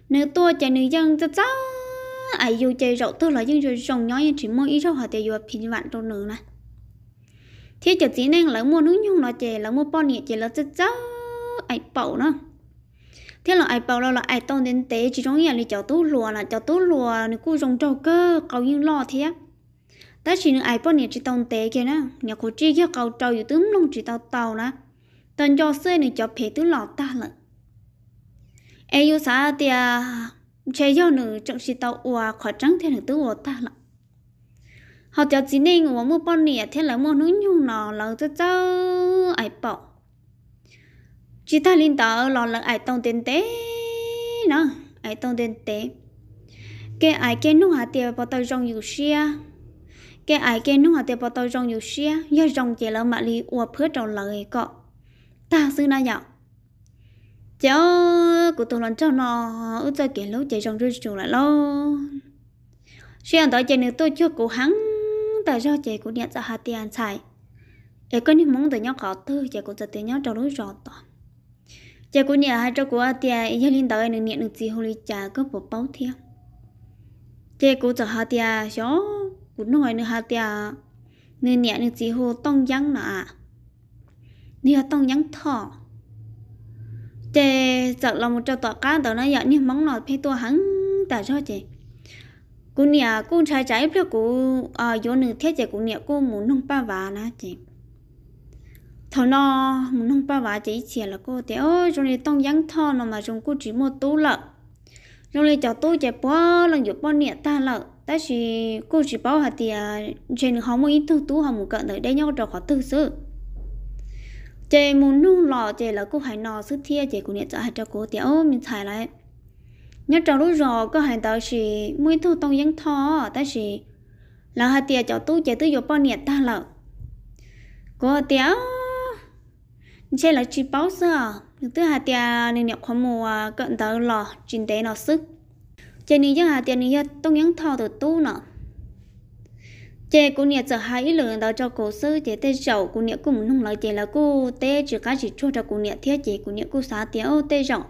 nếu tôi chè nữ dân cho cháu ai dù chè rậu tôi lại chân rồi rồng nhỏ như chỉ mong ý rau hỏi tiêu dù pin vạn trong nữ này thế chợ chỉ nên lấy mua nước nhung nó chè lấy mua bò nhẹ chè lấy cho cháu ai bầu nè thế là ai bảo là là ai tông đến tế chỉ trong nhà thì cháu tú lùa là cháu tú lùa nó cứ rong trâu cơ cầu như lo thế á ta chỉ nên ai bảo nhà chỉ tông tế kia nè nhà cô chỉ kia cầu trâu dù tướng long chỉ tàu tàu nè tên cho xe này cháu phải tứ lọ ta lận ai yêu xã thì à, chơi cho nữa chẳng chỉ tàu ua khó trắng thế nữ tứ ua ta lận họ cháu chỉ nên ua mua bao nè thế là mua núi nhung nọ là cho cháu ai bảo chị ta linh tao lo lắng ai tông tiền tế nó ai tông tiền tế cái ai cái nung hạt tiền bắt đầu rong yêu xia cái ai cái nung hạt tiền bắt đầu rong yêu xia giờ rong chỉ là mà li ua phớt đầu lời cọ ta xưa na nhở cháu của tôi lần cho nó ước cho kể lúc chạy rong rơi chuồng lại lo xia anh tao chạy nữa tôi chưa cố hắn tại do chạy của điện ra hạt tiền xài ấy có những món từ nhau khó tư chạy của giờ tiền nhau trong lúc rõ toàn cha cô nhà hai cháu của atia ý gia linh tới nương niệm nương gì hôn lý cha có bộ báo thiệt cha của cháu atia số cũng nói nương atia nương niệm nương gì hôn tông giăng nọ nương tông giăng thọ cha giật lòng một trâu tọa cá tàu nói dọn như mong nọt phải tua hắn tại cho chị cô nhà cô trai trái phía cô à vô nương thiết chị cô nhà cô muốn nông ba vả nè chị thằng nó nông ba vợ chỉ chỉ là cô thì ôi trong này tông giáng thọ nó mà chúng cô chỉ một tú lợ trong này cháu tôi chạy bỏ lần dục bỏ nhẹ ta lợ ta chỉ cô chỉ bảo hà thì trên họ một ít thu tú họ một cận tới đây nhau trò khó tư sự chị muốn nung lò chị là cô hải nò sức thia chị cũng nhận cho hai cho cô thì ô mình xài lại nhớ trò lúc rồi có hai tao chỉ mới thu tông giáng thọ ta chỉ là hai tia cháu tu chạy tới dục bao nhẹ ta lợ cô thì tia chế là chỉ bao giờ thứ là tiền này nhập khoa mùa à, cận tới lò chín tế nó sức chế này những là tiền này tông nhắn thò từ tu nọ chế cũng nhớ sợ hai lượng đó cho cổ sơ chế tê chậu cũng nhớ cũng nung lại chế là cô tê chỉ cá chỉ cho cho cũng nhớ thiết chế cũng nhớ cô xá tiền ô tê rộng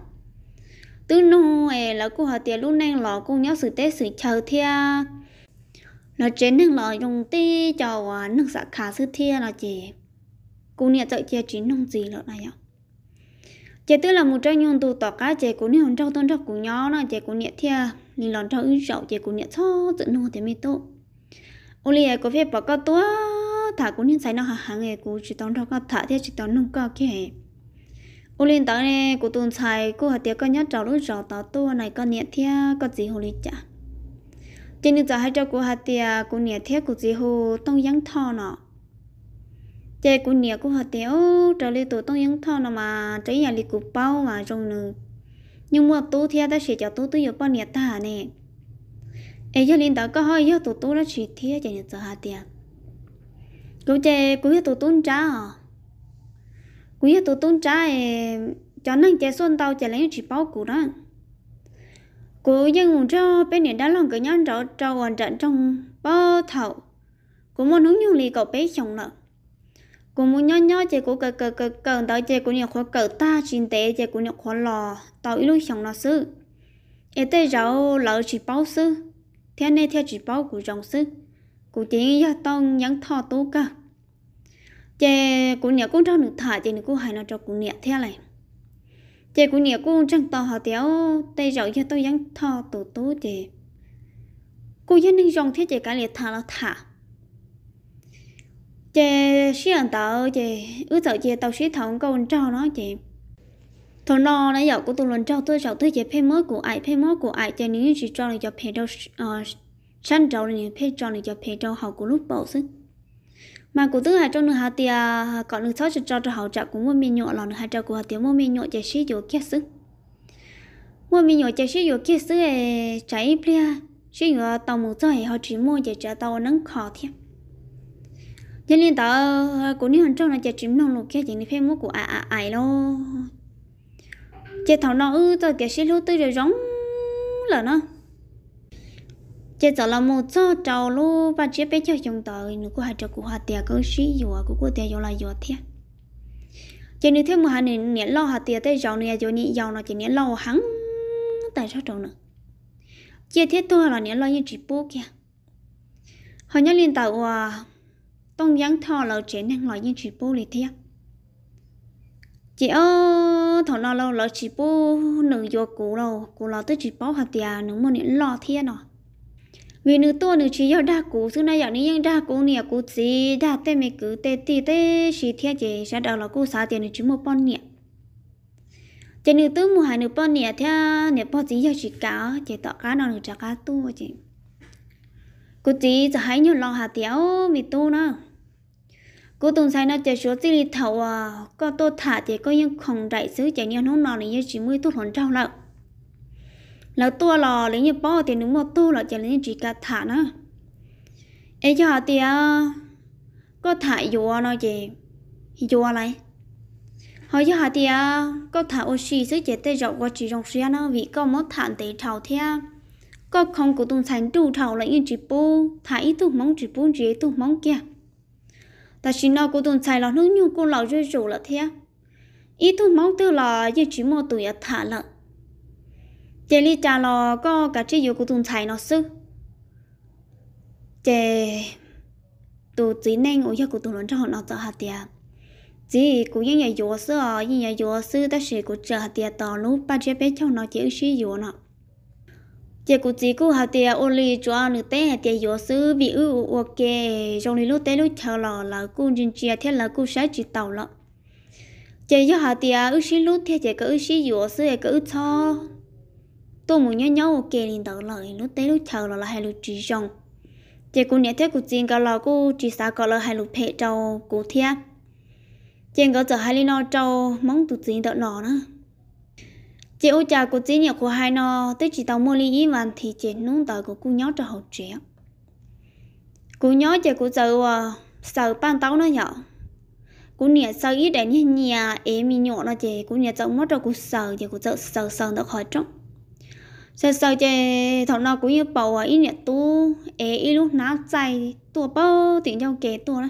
tứ nô ấy là cô họ tiền lúc nang lò cô nhớ sự tê sự chờ thia là chế nang lò dùng tê cho à, nước sạc khá sư thia là chế cú nhẹ tội chia chín nông gì lọ này ạ chè tức là một trong những tụ tỏ cá chè cú nia hòn trâu tôn trâu cú nhỏ nó chè cú nhẹ thea lì lòn trâu ư rậu chế cú nia cho tự nô thì mi tụ ô lì có việc bỏ có tua thả cú nhẹ sai nó hàng hàng nghề cú chỉ tôn trâu có thả thế chỉ tôn nông có kì ô lì tao nè cú tôn sai cú hạt tiệc có nhát trâu lúc rậu tao tua này có nhẹ thia có gì hồ lì chả trên nước giờ hai trâu cú hạt tiệc cú nhẹ thia cú gì hồ tông giáng thọ nọ chế của nhà của họ thế trở lại tổ tông những thao nào mà trái nhà lịch cục bao mà rồng nữa nhưng mà tôi thì ta sẽ cho tôi tu được bao nhiêu ta nè ấy cho linh đạo có hỏi, cho tu tôi đã chỉ thế cho nên sợ hạt tiền cũng chế cũng cho tu tôn cha, à cũng cho tu tu trả cho nên chế xuân tàu chế lấy chỉ bao cũ đó cô dân ngủ cho bên này đã lòng cái nhăn rõ trâu hoàn trận trong bao thầu cũng muốn hướng nhung lì cậu bé chồng nợ cô muốn nhỏ nhỏ chị cô cờ cờ cờ cờ tới chị cô nhiều khó cờ ta chín tế chị cô nhiều khó lò tao ít lúc chồng nó sư ế tới rau lỡ chỉ bao sư thế này theo chỉ bao của chồng sư cô chỉ giờ tao nhắn thò tú cả chị cô nhiều cô đâu được thả chị cũng hay là cho cô nhiều thế này chị cô nhiều cô chẳng tò họ téo tới rau giờ tao nhắn thò tú tú chị cô dân nên dòng thế chị cả liệt thả là thả chị xí ăn tàu chị ước tàu chị tàu xí thằng con cho nó chị thằng nó nãy giờ của tôi lần cho tôi cháu tôi chị phê mới của ai phê mới của ai chị nếu chị cho này cho phê đâu ờ, săn trâu này phê cho này cho phê trâu hậu của lúc bầu sức mà của tôi hai trong nửa hạt tia còn nửa sáu cho cho hậu trạc cũng mua mi nhọ lòn hai trâu của hạt tia mua mi nhọ chị xí chỗ kia sức mua mi nhọ chị xí chỗ kia sức chạy plia xí nhọ tàu một sao hệ họ chỉ mua chị cho tàu nâng khó thiệt cho nên tao ờ, của như hàng trong là chả chìm nông lục kia chỉ nên phải mua của ai ai lo chả thằng nó ư ừ, tao kia xí lô tới rồi giống là nó chả tao là một cho trầu lô và chế bé cho chồng tao nữa của hai trâu của hạt tiệt cơ sĩ dùa của cô tiệt dùa là dùa thiệt cho nên thêm một hai nền nén lo hạt tiệt tới giàu này cho nên giàu nó chỉ nén lo hắn tại sao trầu nữa chả thiết thôi là nén lo như chỉ bố kia hồi nhớ liên tàu của à, tông giang thọ lâu chế năng lo yên chỉ bố lì thế chị ơ thọ lo lâu lo chỉ bố nửa vô cũ lâu cũ lâu tới chỉ bố hạt tiền nửa một nửa lo thế nọ vì nửa tua nửa chỉ yêu đa cũ xưa nay giờ nửa yên đa cũ nè cũ gì đa tê mày cứ tê tì tê chỉ thế chị ra đầu lâu cũ xả tiền nửa chú một bon nè chị nửa tư mua hai nửa bon nè thế nửa bon gì giờ chỉ cá chị tọ cá nào nửa trả cá tu chị cú chị giờ hãy nhớ lo hạt tiền mi tu nữa cô tuần sai nó chơi số tí thầu à có tôi thả thì có những không đại sứ chạy nhau không nọ này như chỉ mươi thuốc hòn trâu lợn lợn tua lò lấy như bò thì đúng một tu là chạy lấy chỉ cả thả nữa ấy cho họ thì có thả dùa nó gì, dùa này, họ cho họ thì có thả oxy sứ chạy tới rộng qua chỉ rộng xe nó vì có mất thả tế thầu thế có không cô tuần sai tu thầu lại như chỉ bố thả ít tu mong chỉ bố chỉ tu mong kia ta chỉ nói cô tuần xài là nước nhung cô lão rơi rủ là thế ý tôi mong tư là như chỉ một tuổi thả lợn chị đi trả là có cả chị yêu của tuần xài nó sư chị tụ chỉ nên ở nhà của tuần lớn cho họ nó cho hạt tiền chỉ của những nhà vua sư ở những nhà vua sư ta sẽ của chờ hạt tiền tỏ lúc ba chị bé cho nó chỉ sử dụng nó chỉ cũng chỉ cũng học tiếng oli cho nữ tế tiền yếu sư bị ưu ok trong lúc tế lúc chờ lò là cô dân chia thế là cô sẽ chỉ tàu lọ chỉ cho học tiếng ưu sĩ lúc thế chị có ưu sĩ yếu sư cái ưu cho tôi muốn nhớ nhớ ok liền tàu lọ lúc tế lúc chờ lò là hai lúc chỉ trong chị cũng nhớ thế cũng chỉ cả lò cô chỉ xa cả lò hai lúc phe trâu cô thiệt chỉ có giờ hai lúc nó trâu mong tụt chỉ tàu lọ nữa chị ô cha của chị nhà của hai nó tới chị tàu mua ly yên vàng thì chị nuông tờ của cô nhóc cho hậu trẻ cô nhóc chị của giờ sợ ban tàu nó nhở cô nhà sợ ít để như nhà em mi nhỏ nó chị cô nhà sợ mất rồi cô sợ chị của giờ sợ sợ được khỏi trống sợ sợ chị thằng nó cũng như bầu à ít nhà tu em ít lúc nát chạy tua bao tiếng nhau kể tua đấy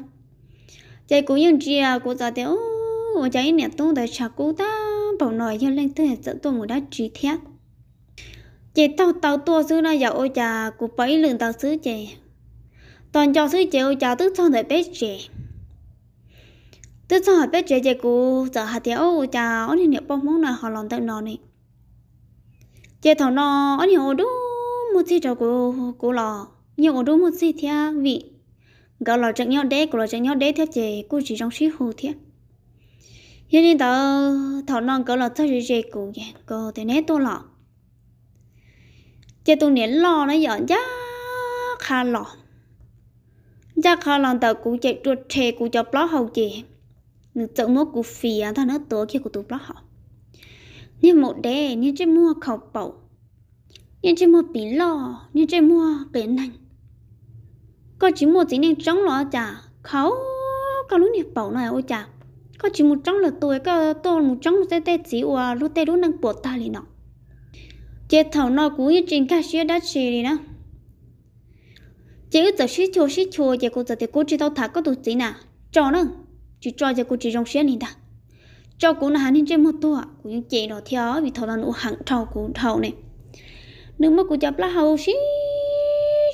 chị cũng như chị à cô giờ thì ô ít nhà tu để chả cô ta bỏ nói cho lên tới dẫn tôi một đá trí thiệt chị tao tao tua xứ nó giàu ôi chà của bảy lường tao xứ chị toàn cho xứ chị ôi chà tức xong rồi bé chị tức xong rồi bé chị chị cụ giờ hạt thiếu ôi chà ôi nè bông muốn là họ lòng tao nó nè chị thằng nó ôi nè ôi đúng một xí cho cụ cụ lò nhưng ôi đúng một xí thiệt vị gạo lò chẳng nhau đế cụ lò chẳng nhau đế thiệt chị cụ chỉ trong xí hồ thiệt hiện nay tớ thọ non cỡ là thôi gì cụ dạng cô thì nét tôi lọ chị tôi nén lò nó dọn giá khá lọ giá khá lọ tớ cũng chạy trượt chè cụ cho bó hậu chị nữ tự mua cụ phì à thằng nó tối khi của tôi bó hậu nhưng một đế nhưng chỉ mua khẩu bầu nhưng chỉ mua bí lọ nhưng chỉ mua biển nành có chỉ mua chỉ nên trống lọ chả khấu có lúc nhập bầu này ôi chả có chỉ một trong là tuổi có tô một trong sẽ tê chỉ và lúc tê lúc năng bộ ta liền nó chế thầu nó cũng như trên cả xe đã xe liền nó chế ước giờ xe chua xe chua chế cô giờ thì cô chỉ tao thả có tụt gì nè cho nó chỉ cho chế cô chỉ trong xe liền ta cho cô là hắn trên một tuổi, cũng như chế nó theo vì thầu nó nụ hẳn thầu cũng thầu này nếu mà cô chập là hầu xí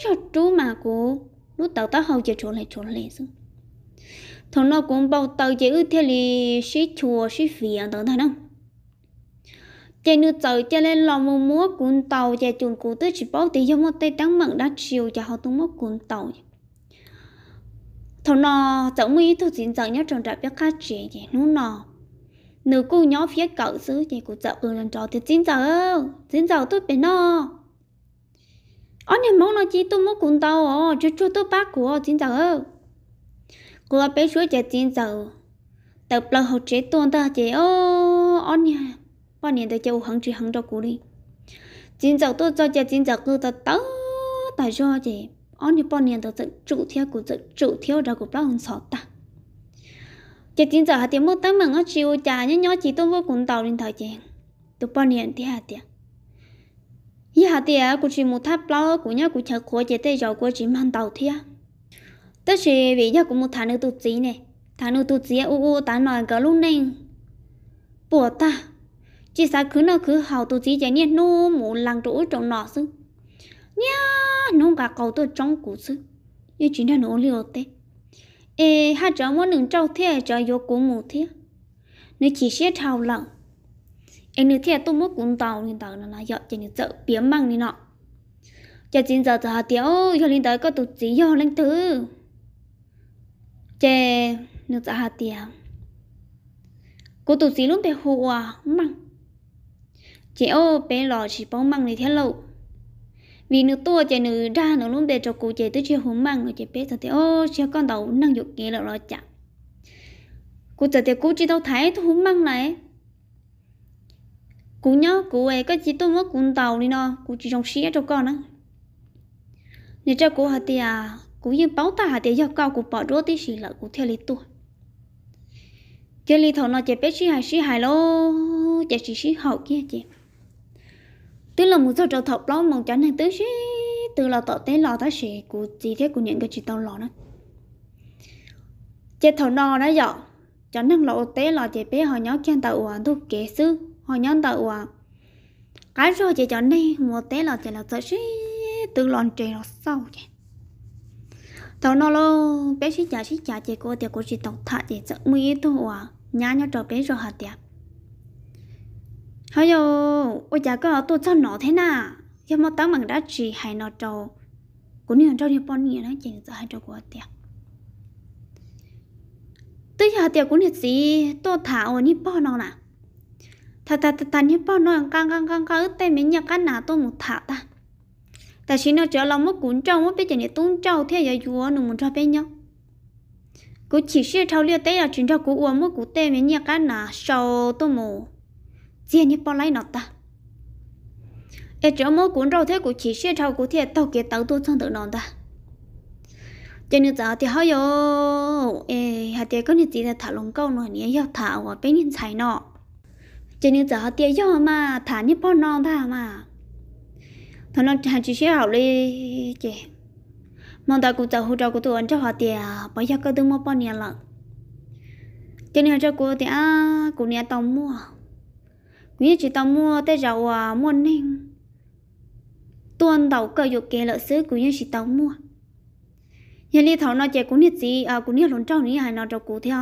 cho chú mà cô lúc tao tao hầu chế chỗ này chỗ này xong thằng nó cũng bao tàu chỉ ư thế li sĩ chùa sĩ phiền tao thằng nó chạy nước tàu chạy lên lò mù múa cuốn tàu chạy chuồng cụ tới chỉ bao tí cho một tay trắng mặn đắt chiều cho họ tung mất cuốn tàu thằng nó cháu mi thằng xin cháu nhớ tròn trạp cho khách chị gì nó nọ nữ cô nhỏ phía cậu xứ thì cụ cháu ừ lần trò thì chín cháu chín cháu tôi bên nó anh em mong nó chỉ tôi mất cuốn tàu chứ chưa tôi bác của chín cháu cô bé suối chạy chín dầu tập là học chế tuôn ta chế ô ô nha ba niên tới chơi hàng chơi hàng cho cô đi chín dầu tôi cho chè chín dầu cứ ta tớ ta cho chế ô nha ba niên tới chủ theo của chơi chủ theo ra của bao hàng sọt ta chè chín dầu hạt tiền mua tấm mừng ở chiều trà nhớ nhớ chỉ tôi vô cùng tàu lên thời gian tôi ba niên thì hạt tiền ý hạt tiền của chỉ một tháp lo của nhớ của chơi khó chế tây dầu của chị mang tàu thiệt tớ nhiên vì giờ cũng muốn tháng nữa tụt gì nè tháng nữa tụt gì u u ta nói cả luôn nè bỏ ta chỉ sao cứ nó cứ hào tụt gì vậy nè nó muốn lằng chỗ trong nọ chứ nha nó cả cầu tôi trong cũ chứ như chỉ là nó liều thế ê hai cháu muốn đừng trâu thế cho vô cũng một thế nó chỉ sẽ thao lặng em nữa thế tôi muốn cũng tàu nên tàu là dọn cho nên sợ biến bằng đi nọ cho chín giờ giờ tiêu cho nên tới có tụt gì do lên thứ chè nó trả hạt tiền cô tổ sĩ luôn bé hồ à măng chị ô bé lò chỉ bóng măng này thế lâu vì nữ tua chị nữ ra nữ luôn bé cho cô chị tới chị hồ măng rồi chị bé thật thì ô chị con đầu năng dục kia là lo chặt cô thật thì cô chỉ đâu thấy tôi hồ măng này cô nhớ cô ấy có chỉ tôi mất cuốn tàu đi nó cô chỉ trong xía cho con á nên cho cô hạt tiền cũng như báo ta hà tiệt giao cao cũng bỏ rốt tí xì lợ của theo lý tu chơi lý thầu nó chạy bé xí hài xí hài lô chạy xí xí hậu kia chị tức là một số trâu thọc lắm mong chán hàng tứ xí từ là tọt tế lò ta xì của chị thế của những cái chị tao lò nó chạy thầu nó đó dọ chán hàng lò tế lò chạy bé họ nhó khen tàu à thu kế sư họ nhó tàu à cái rồi chạy chán đi một tế lò chạy là tới xí từ là chạy nó sau chạy tao nó lo bé xí chả xí chả chỉ có tiền có chỉ tao thà để sợ mui thôi à nhá nhá trò bé rồi hạt đẹp. hay yo ôi chả có tôi cho nó thế nà Giờ mà tao bằng đã chỉ hay nó trò cũng như trò nhiều bao nhiêu nó chỉ sợ hai trò của tiền tới hạt tiền cũng như gì tôi thả ở như bao nó nà thà thà thà như bao nó càng càng càng càng ướt tay mình nhà cái nào tôi một thả ta ta chỉ nó trở lòng mất cuốn trâu mất bây giờ này tốn trâu thế à? giờ chúa nó muốn cho bên nhau cú chỉ sẽ thâu liệu tế là chuyện cho cú uống mất cú tê mấy nhà cá nà sầu tô mồ riêng như bao lấy nó ta ê trở mất cuốn trâu thế cú chỉ sẽ thâu cú thiệt tao kia tao tôi sang tự nó ta cho nên giờ thì hơi yo ê hạt tiền có nên gì là thả lồng câu nó nhé yo thả vào bên nhìn nọ cho nên giờ thì yo mà thả như bao non ta mà thằng nó hàng chỉ học đi chị mong ta cũng chào hỗ trợ của tụi anh cho họ tiền bây giờ cơ tư mua bao nhiêu lần, cho nên cho cô thì à cô nhà tao mua quý chị tao mua tới giàu à mua nên tuần đầu cơ dục kề lợi sứ của như chị tao mua hiện đi thảo nó chạy cũng nhiệt gì à cũng nhiệt lộn trong này hay nó cho cô theo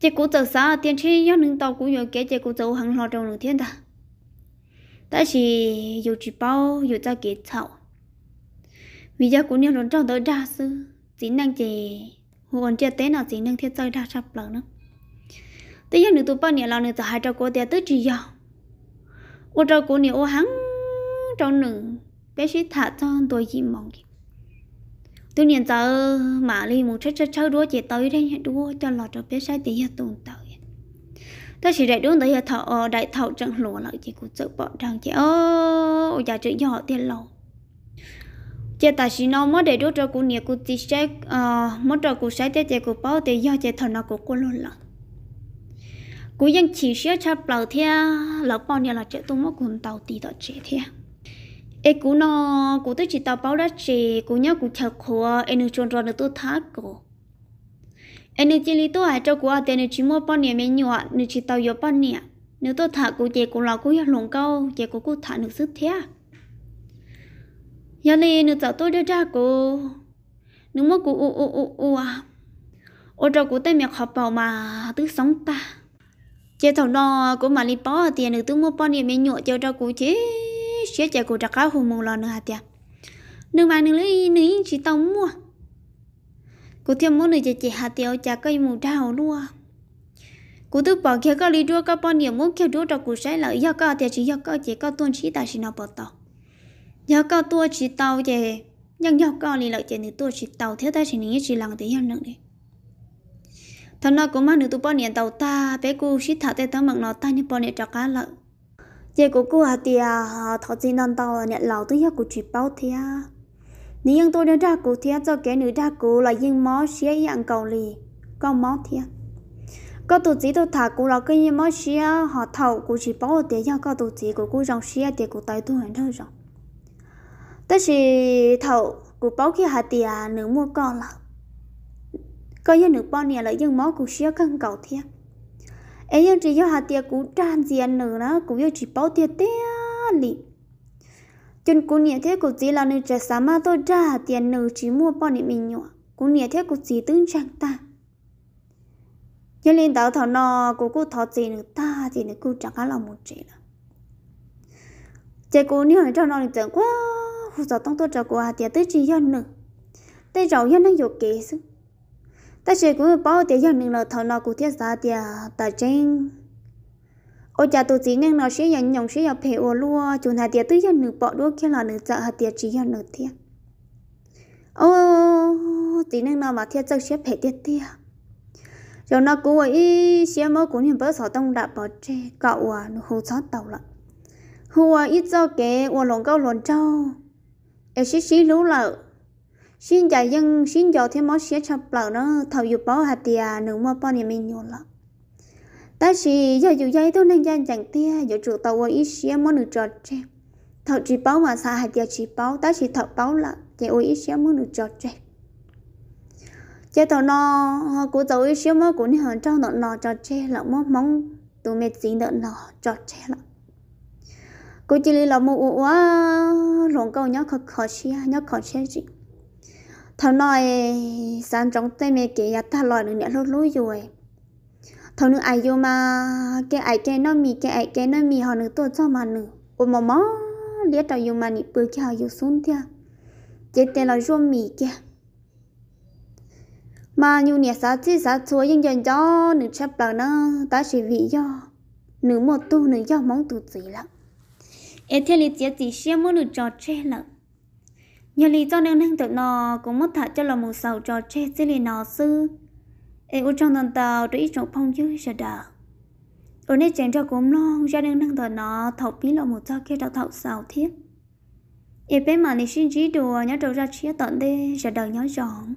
chạy cô chờ xa tiền chi cho những tàu cũng nhiều kế chạy cô giấu hàng lò trong nửa thiên ta ta chỉ dù chỉ bao dù ta kế thảo vì giờ cũng nhiều lần trong tới ra sư chỉ năng chỉ hồn chưa tế nào chỉ năng thiết chơi đa sắp lần nữa tới giờ nữa tụi bao nhiêu lần nữa từ hai trâu cô tiệt tới chỉ giờ ô trâu cô nhiều ô hắn trong nửa bé sĩ thả cho tôi chỉ mong kì tôi nhận tớ mà đi một chút chơi chút đua chỉ tới đây đua cho lọt cho bé sĩ tí giờ tồn tại ta chỉ đại đuông tới giờ thọ ờ, đại thọ chẳng lúa lại chỉ cũng sợ bọn rằng chị ô già chữ nhỏ tiền lầu chị ta chỉ nó mới để đuông cho cô nhà cô chỉ sẽ mới cho cô sẽ để chị cô bảo thì do chị thọ nó cô cô luôn lòng Cú dân chỉ sẽ chấp lầu thia lầu bao nhiêu là chị tôi mới cùng tàu tì tới chị thia ê cú nó cú tôi chỉ tàu bảo đã chị cú nhớ cú chờ cô anh được chọn rồi được tôi thác cô chỉ li tôi ai cho của energy mua bao nhiêu mấy nhiều chỉ tàu nhiều bao nhiêu nếu tôi thả cô chị cô lão cô hiểu lồng câu chị cô cô thả được sức thế giờ này nếu cháu tôi đưa ra cô nếu mà cô u u u u à ở chỗ cô tay mẹ học bảo mà tứ sống ta chị thầu đó cô mà li bỏ tiền được tứ mua bao nhiêu mấy nhiều cho cho cô chị sẽ chị cô trả cá hùng mùng lò nữa hả tiệt nếu mà nếu lấy nếu chỉ tao mua cô thêm muốn người chị hạt tiêu chả cây mù đào luôn cô tự bảo kia có lý do các bạn nhiêu muốn kia đua cho cô sẽ là do có thì chỉ do có chỉ có tuân chỉ ta chỉ nó bỏ tàu do có tua chỉ tàu về nhưng do có lý lợi chỉ thì tua chỉ tàu thế ta chỉ nghĩ chỉ lòng thế hiện nữa đi thằng nào cũng mang được tụi bao nhiêu tàu ta bé cô xí thảo tay tao mặn nó ta như bao nhiêu trò cá lợn, chị cô cô hạt tiêu thọ chỉ non tàu nhận lão tôi do cô chỉ bảo thế à nếu nhưng tôi đã ra cụ thì cho cái nữ ra cụ là nhưng mó xía dạng cầu lì con mó thiệt, có tổ chức tôi thả cụ là cái nhưng mó xía họ thầu cụ chỉ bảo để cho có tổ chức của cụ dòng xía để cụ tới tôi hẹn thôi rồi tất sự thầu cụ bảo khi hạ tiền nữ mua con là có những nữ bao nè là nhưng mó cụ xía cân cầu thiệt, ấy nhưng chỉ cho hạ tiền cụ trang diện nữ đó cụ yêu chỉ bảo tiền tiền lì chân cô nhẹ thế cú chỉ là nữ trẻ sáng mà tôi ra tiền nữ chỉ mua bao niệm mình nhỏ cô nhẹ thế cú chỉ tương chẳng ta cho nên tao thọ nọ cô cú thọ tiền nữa ta thì nữa cú chẳng có lòng một chuyện là chị cú nếu là trong nọ thì tưởng quá hụt giờ tông tôi trở của tiền tới chỉ dân nữa tới rầu dân đang dục kỹ chứ ta chỉ cũng bảo tiền dân nữa là thọ nọ cú thiết giá tiền ta tranh ô cha tôi chỉ nên nó sẽ nhận nhộng sẽ nhập hệ ô lúa chúng ta tiệt tới nhận được bỏ đuôi khi là được sợ hạt tiệt chỉ nhận được thiệt ô chỉ nên nó mà thiệt chắc sẽ phải tiệt thiệt rồi nó cố ý sẽ mơ cũng nhận bớt sáu tông đã bỏ chê cậu à nó hồ sót tàu lại hùa à, ít do kẻ ô lồng câu lồng trâu em xí xí lú lợ xin giải dân xin giàu thêm món xí chập lợ nó thầu dục bảo hạt tiệt à, nửa mơ bao nhiêu mình nhiều lắm ta chỉ giờ dù dây tôi nên gian chẳng tia giờ chủ tàu ôi ít xia muốn được trọt tre thợ chỉ báo mà xa hạt giờ chỉ báo ta chỉ thợ báo là chạy ôi ít xia muốn được trọt tre chế tàu nó của tàu ít xíu mới của nên hàng trong nó nó trọt tre là mong mong tụi mẹ chỉ đợt nó trọt tre là cô chỉ là một ủa lòng câu nhớ khó khó xia nhớ khó xia gì thằng nói sáng trong tay mẹ kia ta lòi được nè lối lối rồi thằng nữ ai vô mà cái ai cái nó mì cái ai cái nó mì họ nữ tôi cho mà nữ ôm mà mó lía tàu vô mà nị bự kia yêu xuống thia chế tên là rô mì kia mà nhiều nhà xã chỉ xã chúa dân dân cho nữ chấp là nó ta chỉ vì do nữ một tu nữ do mong tụ gì lắm em theo lý chế chỉ xem mỗi nữ trò chơi lắm nhờ lý do nâng nâng tụi nó cũng mất thả cho là một sầu trò chơi chỉ lý nó sư em u trong tầng tàu tôi ít trong phong chứ sợ đờ ở nơi chàng cho cũng lo gia đình đang thở nó thọc bí lộ một cho kia đào thọc xào thiết em bé mà lý sinh trí đùa nhớ đầu ra chia tận đây sợ đờ nhớ chọn